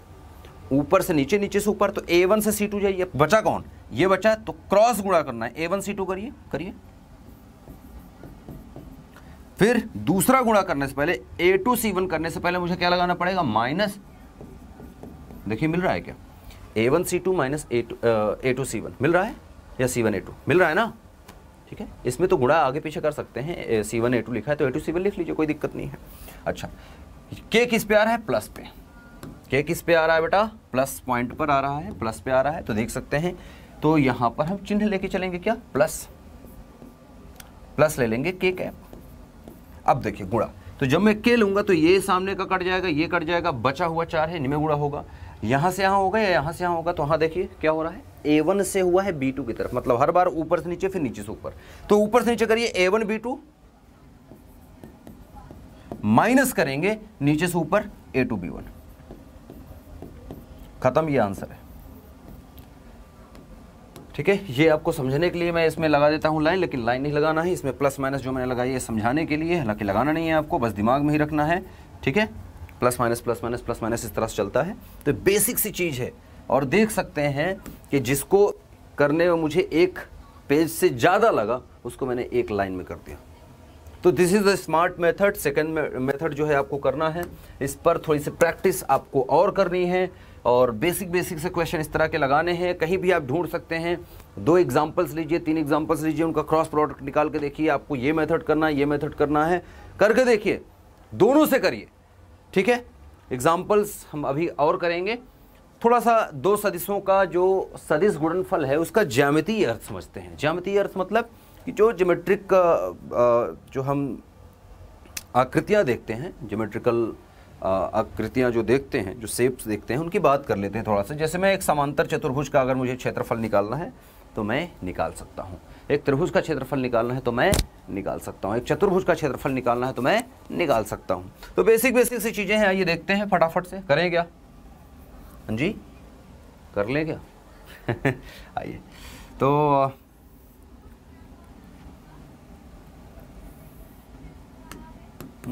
ऊपर से नीचे नीचे से ऊपर तो ए वन से सी टू जाइए बचा कौन ये बचा तो क्रॉस गुणा करना है ए वन सी टू करिए करिए फिर दूसरा गुणा करने से पहले ए टू सी वन करने से पहले मुझे क्या लगाना पड़ेगा माइनस देखिए मिल रहा है क्या A one C two minus A two A two C one मिल रहा है या सी वन ए टू मिल रहा है ना ठीक है इसमें तो गुणा आगे पीछे कर सकते हैं सी वन ए टू लिखा है तो ए टू सी वन लिख लीजिए कोई दिक्कत नहीं है अच्छा के किस पे आ रहा है प्लस पे के किस पे आ रहा है बेटा प्लस पॉइंट पर आ रहा है प्लस पे आ रहा है तो देख सकते हैं तो यहां पर हम चिन्ह लेके चलेंगे क्या प्लस प्लस ले लेंगे के कैप अब देखिए गुड़ा तो जब मैं के लूंगा तो ये सामने का कट जाएगा ये कट जाएगा बचा हुआ चार है इनमें गुड़ा होगा यहाँ से यहाँ होगा या यहाँ से यहाँ होगा तो हाँ देखिए क्या हो रहा है ए वन से हुआ है बी टू की तरफ मतलब हर बार ऊपर से नीचे फिर नीचे से ऊपर तो ऊपर से नीचे करिए A one B two minus करेंगे नीचे से ऊपर ए टू बी वन खत्म ये आंसर है ठीक है ये आपको समझने के लिए मैं इसमें लगा देता हूँ लाइन लेकिन लाइन नहीं लगाना है इसमें प्लस माइनस जो मैंने लगाई है समझाने के लिए हालांकि लगाना नहीं है आपको बस दिमाग में ही रखना है ठीक है plus minus plus minus plus minus इस तरह से चलता है तो बेसिक सी चीज़ है और देख सकते हैं कि जिसको करने में मुझे एक पेज से ज़्यादा लगा उसको मैंने एक लाइन में कर दिया तो this is the smart method second method जो है आपको करना है इस पर थोड़ी सी प्रैक्टिस आपको और करनी है और बेसिक बेसिक से क्वेश्चन इस तरह के लगाने हैं कहीं भी आप ढूंढ सकते हैं दो एग्जाम्पल्स लीजिए तीन एग्जाम्पल्स लीजिए उनका क्रॉस प्रोडक्ट निकाल के देखिए आपको ये मेथड करना है ये मेथड करना है करके देखिए दोनों से करिए ठीक है एग्जाम्पल्स हम अभी और करेंगे थोड़ा सा दो सदिशों का जो सदिश गुणनफल है उसका ज्यामितीय अर्थ समझते हैं ज्यामितीय अर्थ मतलब कि जो जोमेट्रिक जो हम आकृतियाँ देखते हैं जोमेट्रिकल आकृतियाँ जो देखते हैं जो सेप्स देखते हैं उनकी बात कर लेते हैं थोड़ा सा जैसे मैं एक समांतर चतुर्भुज का अगर मुझे क्षेत्रफल निकालना है तो मैं निकाल सकता हूँ एक त्रिभुज का क्षेत्रफल निकालना है तो मैं निकाल सकता हूँ एक चतुर्भुज का क्षेत्रफल निकालना है तो मैं निकाल सकता हूँ तो बेसिक बेसिक सी चीज़ें हैं आइए देखते हैं फटाफट से करें क्या हाँ जी कर लें क्या आइए तो ये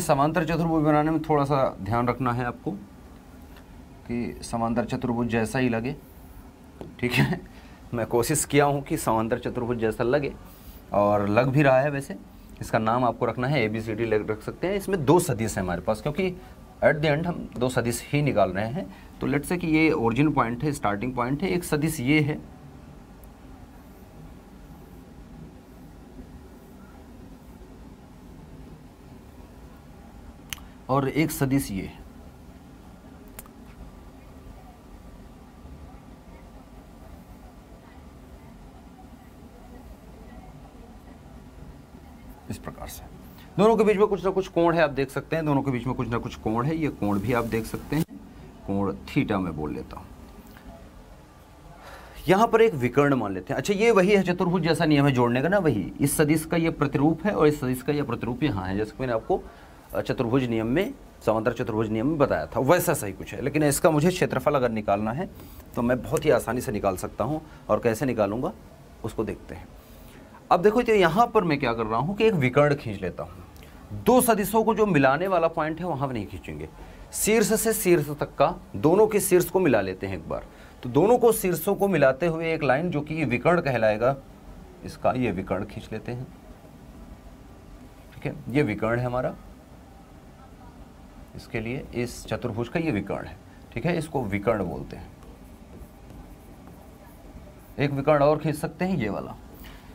समांतर चतुर्भुज बनाने में थोड़ा सा ध्यान रखना है आपको कि समांतर चतुर्भुज जैसा ही लगे ठीक है मैं कोशिश किया हूँ कि समांतर चतुर्भुज जैसा लगे और लग भी रहा है वैसे इसका नाम आपको रखना है ए बी सी डी रख सकते हैं इसमें दो सदीस है हमारे पास क्योंकि एट द एंड हम दो सदीस ही निकाल रहे हैं तो लेट्स से कि ये ओरिजिन पॉइंट है स्टार्टिंग पॉइंट है एक सदीस ये है और एक सदीस ये है दोनों के बीच में कुछ ना कुछ कोण है आप देख सकते हैं दोनों के बीच में कुछ ना कुछ कोण है ये कोण भी आप देख सकते हैं कोण थीटा में बोल लेता हूँ यहाँ पर एक विकर्ण मान लेते हैं अच्छा ये वही है चतुर्भुज जैसा नियम है जोड़ने का ना वही इस सदिश का ये प्रतिरूप है और इस सदिश का यह प्रतिरूप यहाँ है जैसे मैंने आपको चतुर्भुज नियम में समांतर चतुर्भुज नियम में बताया था वैसा सही कुछ है लेकिन इसका मुझे क्षेत्रफल अगर निकालना है तो मैं बहुत ही आसानी से निकाल सकता हूँ और कैसे निकालूंगा उसको देखते हैं अब देखो तो यहाँ पर मैं क्या कर रहा हूँ कि एक विकर्ण खींच लेता हूँ दो सदिशों को जो मिलाने वाला पॉइंट है वहाँ पर नहीं खींचेंगे शीर्ष से शीर्ष तक का दोनों के शीर्ष को मिला लेते हैं एक बार तो दोनों को शीर्षों को मिलाते हुए एक लाइन जो कि विकर्ण कहलाएगा इसका ये विकर्ण खींच लेते हैं ठीक है ये विकर्ण है हमारा इसके लिए इस चतुर्भुज का ये विकर्ण है ठीक है इसको विकर्ण बोलते हैं एक विकर्ण और खींच सकते हैं ये वाला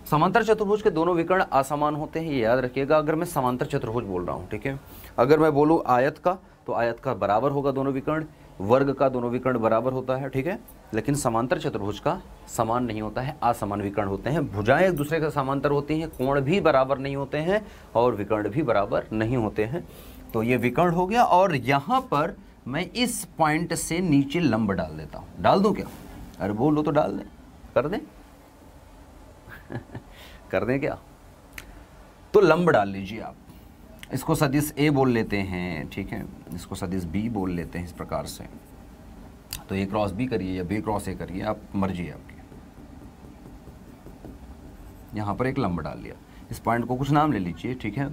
समांतर चतुर्भुज के दोनों विकर्ण असमान होते हैं ये याद रखिएगा अगर मैं समांतर चतुर्भुज बोल रहा हूँ ठीक है अगर मैं बोलूँ आयत का तो आयत का बराबर होगा दोनों विकर्ण वर्ग का दोनों विकर्ण बराबर होता है ठीक है लेकिन समांतर चतुर्भुज का समान नहीं होता है असमान विकर्ण होते हैं भुजाएं एक दूसरे के समांतर होती हैं कोण भी बराबर नहीं होते हैं और विकर्ण भी बराबर नहीं होते हैं तो ये विकर्ण हो गया और यहाँ पर मैं इस पॉइंट से नीचे लंब डाल देता हूँ डाल दूँ क्या अरे बोलो तो डाल दें कर दें कर दें क्या तो लंब डाल लीजिए आप इसको सदिश ए बोल लेते हैं ठीक है इसको सदिश बी बोल लेते हैं इस प्रकार से तो ए क्रॉस बी करिए या बी क्रॉस ए करिए आप मर्जी है आपकी यहाँ पर एक लंब डाल लिया इस पॉइंट को कुछ नाम ले लीजिए ठीक है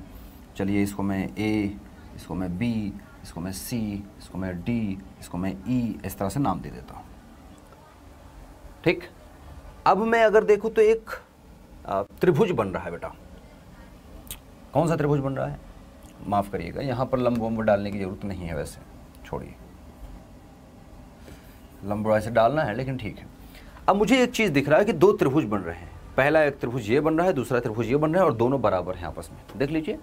चलिए इसको मैं ए इसको मैं बी इसको मैं सी इसको मैं डी इसको मैं ई e, इस तरह से नाम दे देता हूँ ठीक अब मैं अगर देखूँ तो एक त्रिभुज बन रहा है बेटा कौन सा त्रिभुज बन रहा है माफ़ करिएगा यहाँ पर लंब वम्ब डालने की ज़रूरत नहीं है वैसे छोड़िए लंब ऐसे डालना है लेकिन ठीक है अब मुझे एक चीज़ दिख रहा है कि दो त्रिभुज बन रहे हैं पहला एक त्रिभुज ये बन रहा है दूसरा त्रिभुज ये बन रहा है और दोनों बराबर हैं आपस में देख लीजिए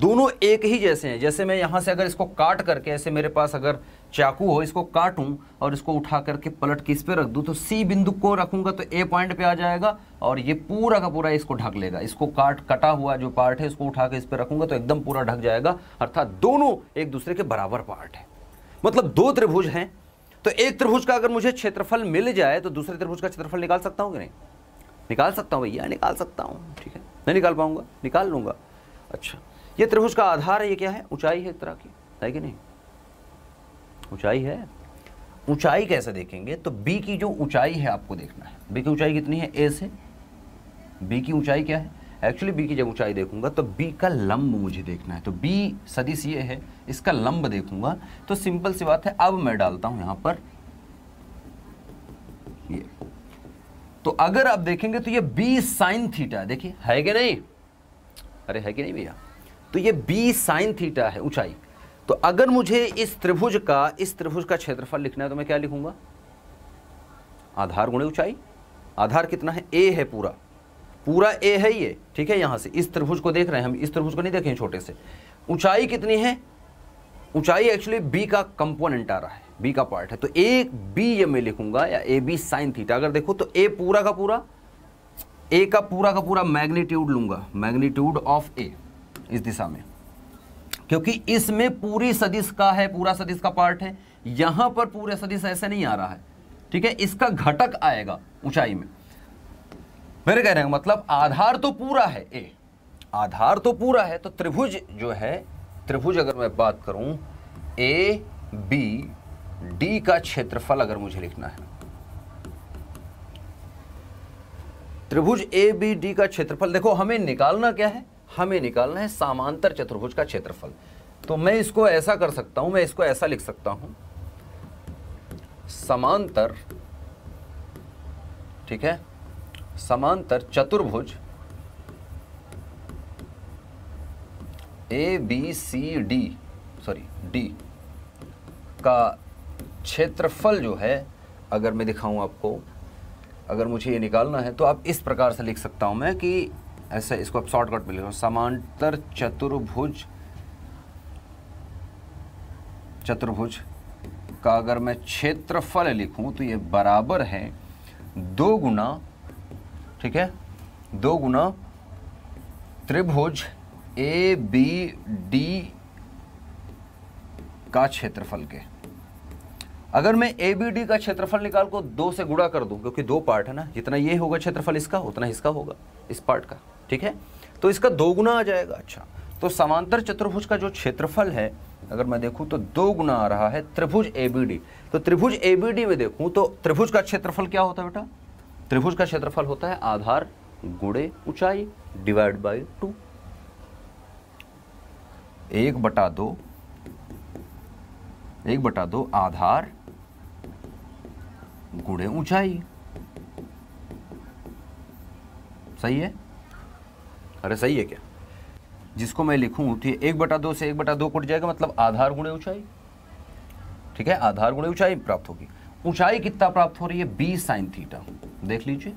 दोनों एक ही जैसे हैं जैसे मैं यहाँ से अगर इसको काट करके ऐसे मेरे पास अगर चाकू हो इसको काटूं और इसको उठा करके पलट के इस पर रख दूं तो सी बिंदु को रखूंगा तो ए पॉइंट पे आ जाएगा और ये पूरा का पूरा इसको ढक लेगा इसको काट कटा हुआ जो पार्ट है इसको उठा के इस पर रखूंगा तो एकदम पूरा ढक जाएगा अर्थात दोनों एक दूसरे के बराबर पार्ट है मतलब दो त्रिभुज हैं तो एक त्रिभुज का अगर मुझे क्षेत्रफल मिल जाए तो दूसरे त्रिभुज का क्षेत्रफल निकाल सकता हूँ कि नहीं निकाल सकता हूँ भैया निकाल सकता हूँ ठीक है नहीं निकाल पाऊंगा निकाल लूँगा अच्छा ये त्रिभुज का आधार है ये क्या है ऊंचाई है एक तरह की है कि नहीं ऊंचाई है ऊंचाई कैसे देखेंगे तो बी की जो ऊंचाई है आपको देखना है बी की ऊंचाई कितनी है ए से बी की ऊंचाई क्या है एक्चुअली बी की जब ऊंचाई देखूंगा तो बी का लंब मुझे देखना है तो बी सदिश ये है इसका लंब देखूंगा तो सिंपल सी बात है अब मैं डालता हूं यहां पर ये तो अगर आप देखेंगे तो ये बी साइन थीटा देखिए है कि नहीं अरे है कि नहीं भैया तो ये बी साइन थीटा है ऊंचाई तो अगर मुझे इस त्रिभुज का इस त्रिभुज का क्षेत्रफल लिखना है तो मैं क्या लिखूंगा आधार गुणे ऊंचाई आधार कितना है ए है पूरा पूरा ए है ये ठीक है यहां से इस त्रिभुज को देख रहे हैं हम इस त्रिभुज को नहीं देखें छोटे से ऊंचाई कितनी है ऊंचाई एक्चुअली बी का कंपोनेंट आ रहा है बी का पार्ट है तो ए बी ये मैं लिखूंगा या ए बी साइन थीटा अगर देखो तो ए पूरा का पूरा ए का पूरा का पूरा मैग्नीट्यूड लूंगा मैग्नीट्यूड ऑफ ए इस दिशा में क्योंकि इसमें पूरी सदिश का है पूरा सदिश का पार्ट है यहां पर पूरे सदिश ऐसे नहीं आ रहा है ठीक है इसका घटक आएगा ऊंचाई में मेरे कह रहे हैं मतलब आधार तो पूरा है ए आधार तो पूरा है तो त्रिभुज जो है त्रिभुज अगर मैं बात करूं ए बी डी का क्षेत्रफल अगर मुझे लिखना है त्रिभुज ए बी डी का क्षेत्रफल देखो हमें निकालना क्या है हमें निकालना है सामांतर चतुर्भुज का क्षेत्रफल तो मैं इसको ऐसा कर सकता हूं मैं इसको ऐसा लिख सकता हूं समांतर ठीक है समांतर चतुर्भुज A B C D sorry D का क्षेत्रफल जो है अगर मैं दिखाऊं आपको अगर मुझे ये निकालना है तो आप इस प्रकार से लिख सकता हूं मैं कि ऐसे इसको आप शॉर्टकट में लिखो समांतर चतुर्भुज चतुर्भुज का अगर मैं क्षेत्रफल लिखूं तो ये बराबर है दो गुना ठीक है दो गुना त्रिभुज ए बी डी का क्षेत्रफल के अगर मैं ए बी डी का क्षेत्रफल निकाल को दो से गुणा कर दूं क्योंकि दो पार्ट है ना जितना ये होगा क्षेत्रफल इसका उतना इसका होगा इस पार्ट का ठीक है तो इसका दो गुना आ जाएगा अच्छा तो समांतर चतुर्भुज का जो क्षेत्रफल है अगर मैं देखूं तो दो गुना आ रहा है त्रिभुज ए तो त्रिभुज ए में देखूं तो त्रिभुज का क्षेत्रफल क्या होता है बेटा त्रिभुज का क्षेत्रफल होता है आधार गुड़े ऊंचाई डिवाइड बाई टू एक बटा दो एक बटा दो आधार गुड़े ऊंचाई सही है अरे सही है क्या जिसको मैं लिखूं तो ये एक बटा दो से एक बटा दो कट जाएगा मतलब आधार गुणे ऊंचाई ठीक है आधार गुणे ऊंचाई प्राप्त होगी ऊंचाई कितना प्राप्त हो रही है बी साइन थीटा देख लीजिए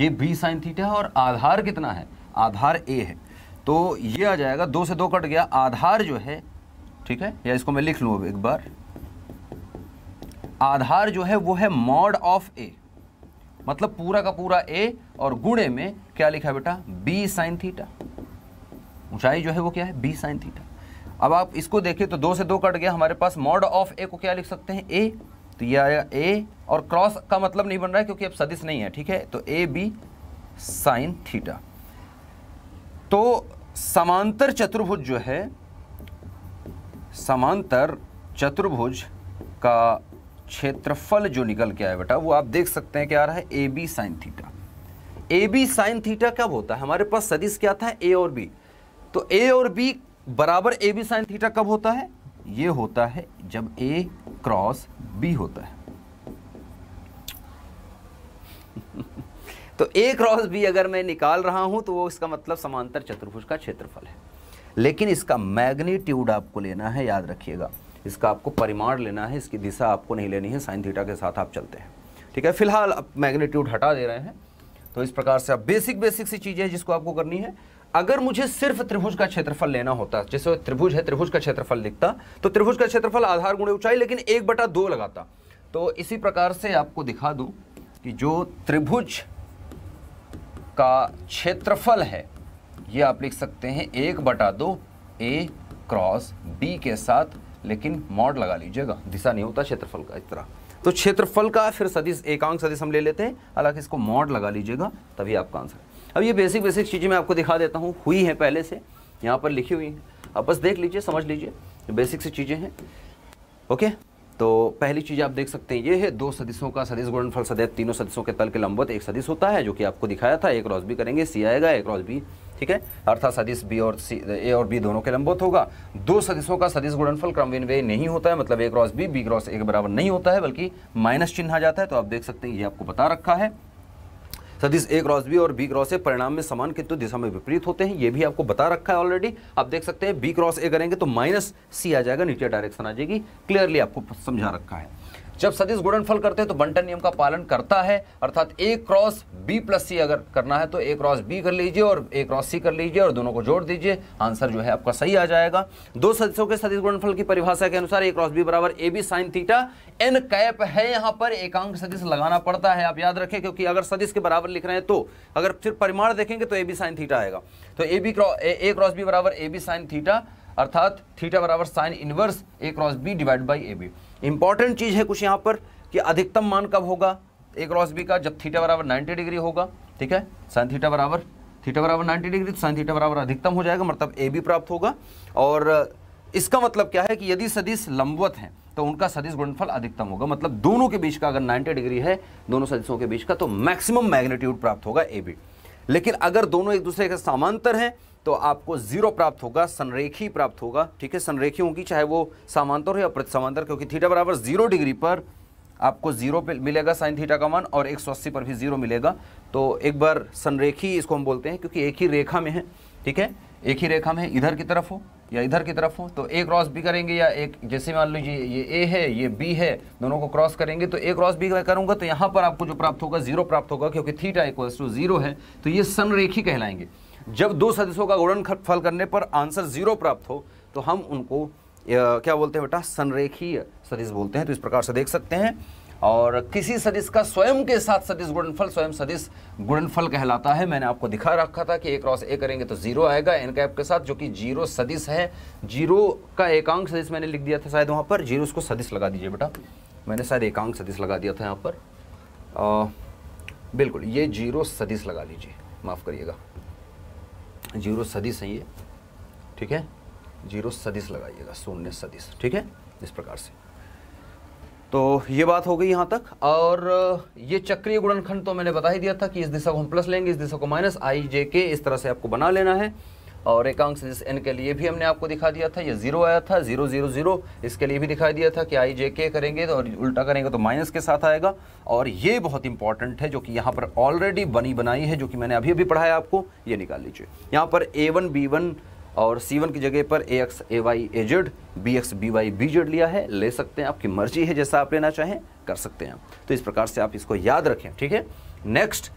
ये बी साइन थीटा है और आधार कितना है आधार ए है तो ये आ जाएगा दो से दो कट गया आधार जो है ठीक है या इसको मैं लिख लूँ अब एक बार आधार जो है वो है मॉड ऑफ ए मतलब पूरा का पूरा ए और गुणे में क्या लिखा है बेटा बी साइन थीटा ऊंचाई जो है वो क्या है बी साइन थीटा अब आप इसको देखें तो दो से दो कट गया हमारे पास मॉड ऑफ ए को क्या लिख सकते हैं ए तो ये आया ए और क्रॉस का मतलब नहीं बन रहा है क्योंकि अब सदिश नहीं है ठीक है तो ए बी साइन थीटा तो समांतर चतुर्भुज जो है समांतर चतुर्भुज का क्षेत्रफल जो निकल के आया बेटा वो आप देख सकते हैं क्या आ रहा है A B sine theta A B sine theta कब होता है हमारे पास सदिश क्या था ए और बी तो ए और बी बराबर ए बी साइन थीटा कब होता है ये होता है जब ए क्रॉस बी होता है तो ए क्रॉस बी अगर मैं निकाल रहा हूं तो वो इसका मतलब समांतर चतुर्भुज का क्षेत्रफल है लेकिन इसका मैग्नीट्यूड आपको लेना है याद रखिएगा इसका आपको परिमाण लेना है इसकी दिशा आपको नहीं लेनी है साइन थीटा के साथ आप चलते हैं ठीक है फिलहाल आप मैग्नीट्यूड हटा दे रहे हैं तो इस प्रकार से आप बेसिक बेसिक सी चीज़ें जिसको आपको करनी है अगर मुझे सिर्फ त्रिभुज का क्षेत्रफल लेना होता जैसे त्रिभुज है त्रिभुज का क्षेत्रफल लिखता तो त्रिभुज का क्षेत्रफल आधार गुणे ऊंचाई लेकिन एक बटा दो लगाता तो इसी प्रकार से आपको दिखा दूं कि जो त्रिभुज का क्षेत्रफल है ये आप लिख सकते हैं एक बटा दो ए क्रॉस बी के साथ लेकिन मॉड लगा लीजिएगा दिशा नहीं होता क्षेत्रफल का इस तरह तो क्षेत्रफल का फिर सदिश एकांक सदिश हम ले लेते हैं हालांकि इसको मॉड लगा लीजिएगा तभी आपका आंसर अब ये बेसिक बेसिक चीज़ें मैं आपको दिखा देता हूँ हुई हैं पहले से यहाँ पर लिखी हुई हैं अब बस देख लीजिए समझ लीजिए बेसिक सी चीज़ें हैं ओके तो पहली चीज़ आप देख सकते हैं ये है दो सदिशों का सदिश गुणनफल सदैव तीनों सदिशों के तल के लंबवत एक सदिश होता है जो कि आपको दिखाया था एक रॉस भी करेंगे सी आएगा एक रॉस भी ठीक है अर्थात सदिश बी और सी ए और बी दोनों के लंबोत होगा दो सदिशों का सदिश गुणनफल वे नहीं होता है मतलब A cross B B cross A के बराबर नहीं होता है बल्कि माइनस चिन्ह आ जाता है तो आप देख सकते हैं ये आपको बता रखा है सदिश ए क्रॉस बी और बी क्रॉस ए परिणाम में समान किंतु तो दिशा में विपरीत होते हैं ये भी आपको बता रखा है ऑलरेडी आप देख सकते हैं बी क्रॉस ए करेंगे तो माइनस सी आ जाएगा नीचे डायरेक्शन आ जाएगी क्लियरली आपको समझा रखा है जब सदिश गुणनफल करते हैं तो बंटन नियम का पालन करता है अर्थात A cross B plus C अगर करना है तो ए क्रॉस बी कर लीजिए और ए क्रॉस सी कर लीजिए और दोनों को जोड़ दीजिए आंसर जो है आपका सही आ जाएगा दो सदस्यों के सदिश गुणनफल की परिभाषा के अनुसार ए क्रॉस बी बराबर A B sine theta N cap है यहाँ पर एकांक सदिश लगाना पड़ता है आप याद रखें क्योंकि अगर सदिश के बराबर लिख रहे हैं तो अगर फिर परिमाण देखेंगे तो ए बी साइन थीटा आएगा तो A B A cross B बराबर ए बी साइन थीटा अर्थात थीटा बराबर sine inverse A cross B divide by A B important चीज़ है कुछ यहाँ पर कि अधिकतम मान कब होगा एक रॉस बी का जब थीटा बराबर 90 डिग्री होगा ठीक है साइन थीटा बराबर थीटा बराबर 90 डिग्री तो साइन थीटा बराबर अधिकतम हो जाएगा मतलब ए बी प्राप्त होगा और इसका मतलब क्या है कि यदि सदिश लंबवत हैं तो उनका सदिश गुणफल अधिकतम होगा मतलब दोनों के बीच का अगर 90 डिग्री है दोनों सदिशों के बीच का तो मैक्सिमम मैग्नीट्यूड प्राप्त होगा ए बी लेकिन अगर दोनों एक दूसरे के समांतर हैं तो आपको जीरो प्राप्त होगा संरेखी प्राप्त होगा ठीक है संरेखी होगी चाहे वो समांतर हो या प्रति समांतर क्योंकि थीटा बराबर जीरो डिग्री पर आपको जीरो पे मिलेगा साइन थीटा का मान और अस्सी पर भी जीरो मिलेगा तो एक बार संरेखी इसको हम बोलते हैं क्योंकि एक ही रेखा में है ठीक है एक ही रेखा में इधर की तरफ हो या इधर की तरफ हो तो ए क्रॉस बी करेंगे या एक जैसे मान लीजिए ये ए है ये बी है दोनों को क्रॉस करेंगे तो ए क्रॉस बी करूंगा तो यहाँ पर आपको जो प्राप्त होगा जीरो प्राप्त होगा क्योंकि थीटा इक्वल्स टू जीरो है तो ये संरेखी कहलाएंगे जब दो सदस्यों का फल करने पर आंसर जीरो प्राप्त हो तो हम उनको क्या बोलते हैं बेटा संरेखीय सदिश बोलते हैं तो इस प्रकार से देख सकते हैं और किसी सदिश का स्वयं के साथ सदिश गुणनफल स्वयं सदिश गुणनफल कहलाता है मैंने आपको दिखा रखा था कि ए क्रॉस ए करेंगे तो जीरो आएगा एन कैप के साथ जो कि जीरो सदिश है जीरो का एकांक सदिश मैंने लिख दिया था शायद वहाँ पर जीरो उसको सदिश लगा दीजिए बेटा मैंने शायद एकांक सदिश लगा दिया था यहाँ पर आ, बिल्कुल ये जीरो सदिश लगा लीजिए माफ़ करिएगा जीरो सदिश है ये ठीक है जीरो सदिश लगाइएगा शून्य सदिश ठीक है इस प्रकार से तो ये बात हो गई यहाँ तक और ये चक्रीय गुणनखंड तो मैंने बता ही दिया था कि इस दिशा को हम प्लस लेंगे इस दिशा को माइनस आई जे के इस तरह से आपको बना लेना है और एकांक जिस एन के लिए भी हमने आपको दिखा दिया था ये जीरो आया था जीरो जीरो जीरो इसके लिए भी दिखाई दिया था कि आई जे के करेंगे तो और उल्टा करेंगे तो माइनस के साथ आएगा और ये बहुत इंपॉर्टेंट है जो कि यहाँ पर ऑलरेडी बनी बनाई है जो कि मैंने अभी अभी पढ़ाया आपको ये निकाल लीजिए यहाँ पर ए वन बी वन और सी वन की जगह पर A X A Y A Z B X B Y B Z लिया है ले सकते हैं आपकी मर्जी है जैसा आप लेना चाहें कर सकते हैं तो इस प्रकार से आप इसको याद रखें ठीक है नेक्स्ट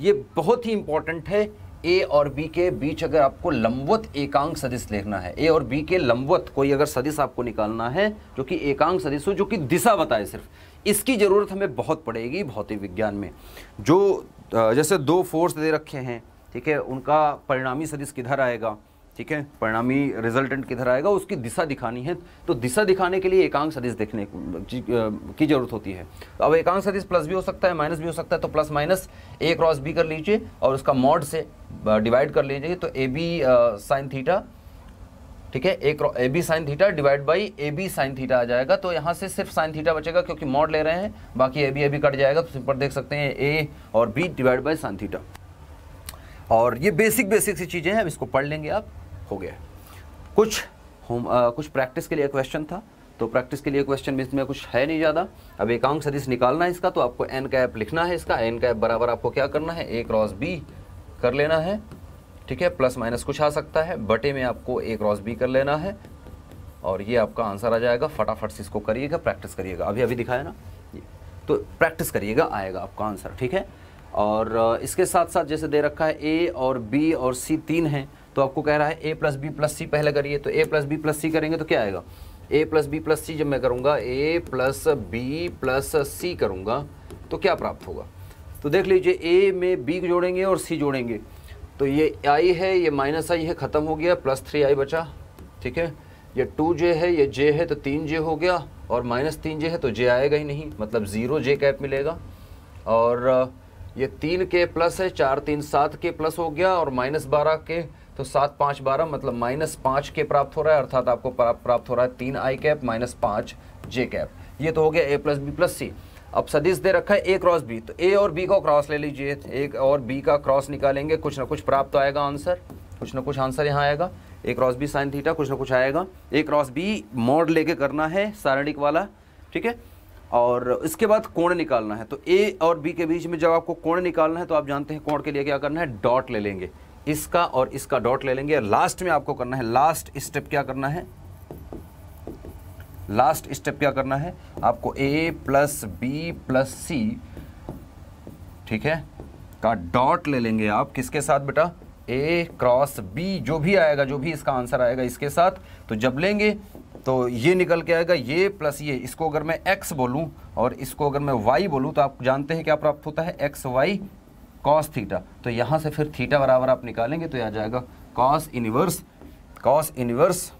ये बहुत ही इंपॉर्टेंट है ए और बी के बीच अगर आपको लंबवत एकांक सदिश लिखना है ए और बी के लंबवत कोई अगर सदिश आपको निकालना है जो कि एकांक सदिश हो जो कि दिशा बताए सिर्फ इसकी ज़रूरत हमें बहुत पड़ेगी भौतिक विज्ञान में जो जैसे दो फोर्स दे रखे हैं ठीक है उनका परिणामी सदिश किधर आएगा ठीक है परिणामी रिजल्टेंट किधर आएगा उसकी दिशा दिखानी है तो दिशा दिखाने के लिए एकांक सदिश देखने की जरूरत होती है तो अब एकांक सदिश प्लस भी हो सकता है माइनस भी हो सकता है तो plus minus A cross B कर लीजिए और उसका मॉड से डिवाइड कर लीजिए तो ए बी साइन थीटा ठीक है एक A B sine theta divide by A B sine theta आ जाएगा तो यहाँ से सिर्फ साइन थीटा बचेगा क्योंकि मॉड ले रहे हैं बाकी A B A B cut जाएगा तो सिंपल देख सकते हैं ए और B divide by sine theta और ये बेसिक बेसिक सी चीज़ें हैं अब इसको पढ़ लेंगे आप हो गया कुछ होम कुछ प्रैक्टिस के लिए क्वेश्चन था तो प्रैक्टिस के लिए क्वेश्चन भी इसमें कुछ है नहीं ज़्यादा अब एकांक सदिश निकालना है इसका तो आपको एन कैप लिखना है इसका एन कैप बराबर आपको क्या करना है ए क्रॉस बी कर लेना है ठीक है प्लस माइनस कुछ आ सकता है बटे में आपको ए क्रॉस बी कर लेना है और ये आपका आंसर आ जाएगा फटाफट से इसको करिएगा प्रैक्टिस करिएगा अभी अभी दिखाया ना तो प्रैक्टिस करिएगा आएगा आपका आंसर ठीक है और इसके साथ साथ जैसे दे रखा है ए और बी और सी तीन हैं तो आपको कह रहा है A plus B plus C पहले करिए तो A plus B plus C करेंगे तो क्या आएगा A plus B plus C जब मैं करूँगा A plus B plus C करूँगा तो क्या प्राप्त होगा तो देख लीजिए ए में बी जोड़ेंगे और सी जोड़ेंगे तो ये आई है ये माइनस आई है ख़त्म हो गया प्लस थ्री आई बचा ठीक है ये टू जे है ये जे है तो तीन जे हो गया और माइनस तीन जे है तो जे आएगा ही नहीं मतलब ज़ीरो जे कैप मिलेगा और ये तीन के प्लस है चार तीन सात के प्लस हो गया और माइनस बारह के तो सात पाँच बारह मतलब माइनस पाँच के प्राप्त हो रहा है अर्थात आपको प्राप्त हो रहा है तीन आई कैप माइनस पाँच जे कैप ये तो हो गया A plus B plus C अब सदिश दे रखा है ए क्रॉस बी तो ए और बी का क्रॉस ले लीजिए एक और बी का क्रॉस निकालेंगे कुछ ना कुछ प्राप्त आएगा आंसर कुछ ना कुछ आंसर यहाँ आएगा A cross B sine theta कुछ ना कुछ आएगा ए क्रॉस बी मोड लेके करना है सारणिक वाला ठीक है और इसके बाद कोण निकालना है तो ए और बी के बीच में जब आपको कोण निकालना है तो आप जानते हैं कोण के लिए क्या करना है डॉट ले लेंगे इसका और इसका डॉट ले लेंगे लास्ट में आपको करना है लास्ट स्टेप क्या करना है लास्ट स्टेप क्या करना है आपको A plus B plus C ठीक है का डॉट ले लेंगे आप किसके साथ बेटा ए क्रॉस बी जो भी आएगा जो भी इसका आंसर आएगा इसके साथ तो जब लेंगे तो ये निकल के आएगा ये प्लस ये इसको अगर मैं एक्स बोलूं और इसको अगर मैं वाई बोलूं तो आप जानते हैं क्या प्राप्त होता है एक्स वाई कॉस थीटा तो यहाँ से फिर थीटा बराबर आप निकालेंगे तो यहाँ जाएगा कॉस इनिवर्स कॉस इनिवर्स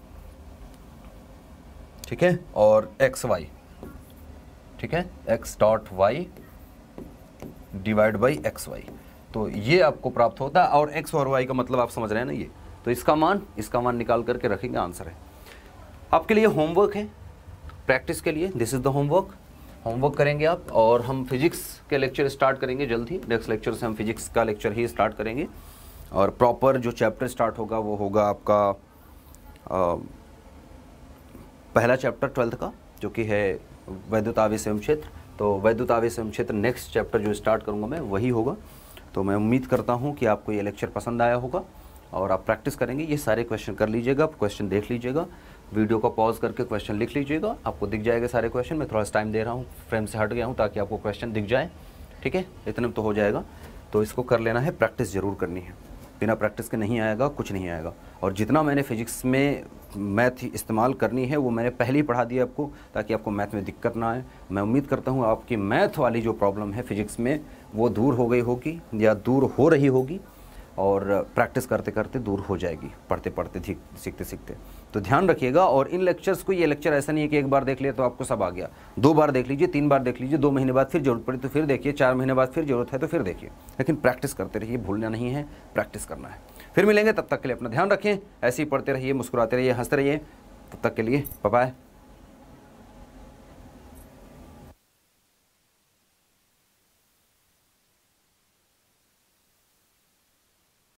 ठीक है और एक्स वाई ठीक है X dot Y divide by X Y तो ये आपको प्राप्त होता है और एक्स और वाई का मतलब आप समझ रहे हैं ना ये तो इसका मान इसका मान निकाल करके रखेंगे आंसर है आपके लिए होमवर्क है प्रैक्टिस के लिए this is the homework homework करेंगे आप और हम फिजिक्स के लेक्चर स्टार्ट करेंगे जल्द ही नेक्स्ट लेक्चर से हम फिजिक्स का लेक्चर ही स्टार्ट करेंगे और प्रॉपर जो चैप्टर स्टार्ट होगा वो होगा आपका आ, पहला चैप्टर ट्वेल्थ का जो कि है वैद्युत आवेश एवं क्षेत्र तो वैद्युत आवेश एवं क्षेत्र नेक्स्ट चैप्टर जो स्टार्ट करूँगा मैं वही होगा तो मैं उम्मीद करता हूँ कि आपको ये लेक्चर पसंद आया होगा और आप प्रैक्टिस करेंगे ये सारे क्वेश्चन कर लीजिएगा क्वेश्चन देख लीजिएगा वीडियो को पॉज करके क्वेश्चन लिख लीजिएगा आपको दिख जाएगा सारे क्वेश्चन मैं थोड़ा सा टाइम दे रहा हूँ फ्रेम से हट गया हूँ ताकि आपको क्वेश्चन दिख जाए ठीक है इतने तो हो जाएगा तो इसको कर लेना है प्रैक्टिस ज़रूर करनी है बिना प्रैक्टिस के नहीं आएगा कुछ नहीं आएगा और जितना मैंने फिजिक्स में मैथ इस्तेमाल करनी है वो मैंने पहले ही पढ़ा दिया आपको ताकि आपको मैथ में दिक्कत ना आए मैं उम्मीद करता हूँ आपकी मैथ वाली जो प्रॉब्लम है फिजिक्स में वो दूर हो गई होगी या दूर हो रही होगी और प्रैक्टिस करते करते दूर हो जाएगी पढ़ते पढ़ते सीखते सीखते तो ध्यान रखिएगा और इन लेक्चर्स को ये लेक्चर ऐसा नहीं है कि एक बार देख लिया तो आपको सब आ गया दो बार देख लीजिए तीन बार देख लीजिए दो महीने बाद फिर जरूरत पड़ी तो फिर देखिए चार महीने बाद फिर जरूरत है तो फिर देखिए लेकिन प्रैक्टिस करते रहिए भूलना नहीं है प्रैक्टिस करना है फिर मिलेंगे तब तक के लिए अपना ध्यान रखें ऐसे ही पढ़ते रहिए मुस्कुराते रहिए हंसते रहिए तब तक के लिए पपाए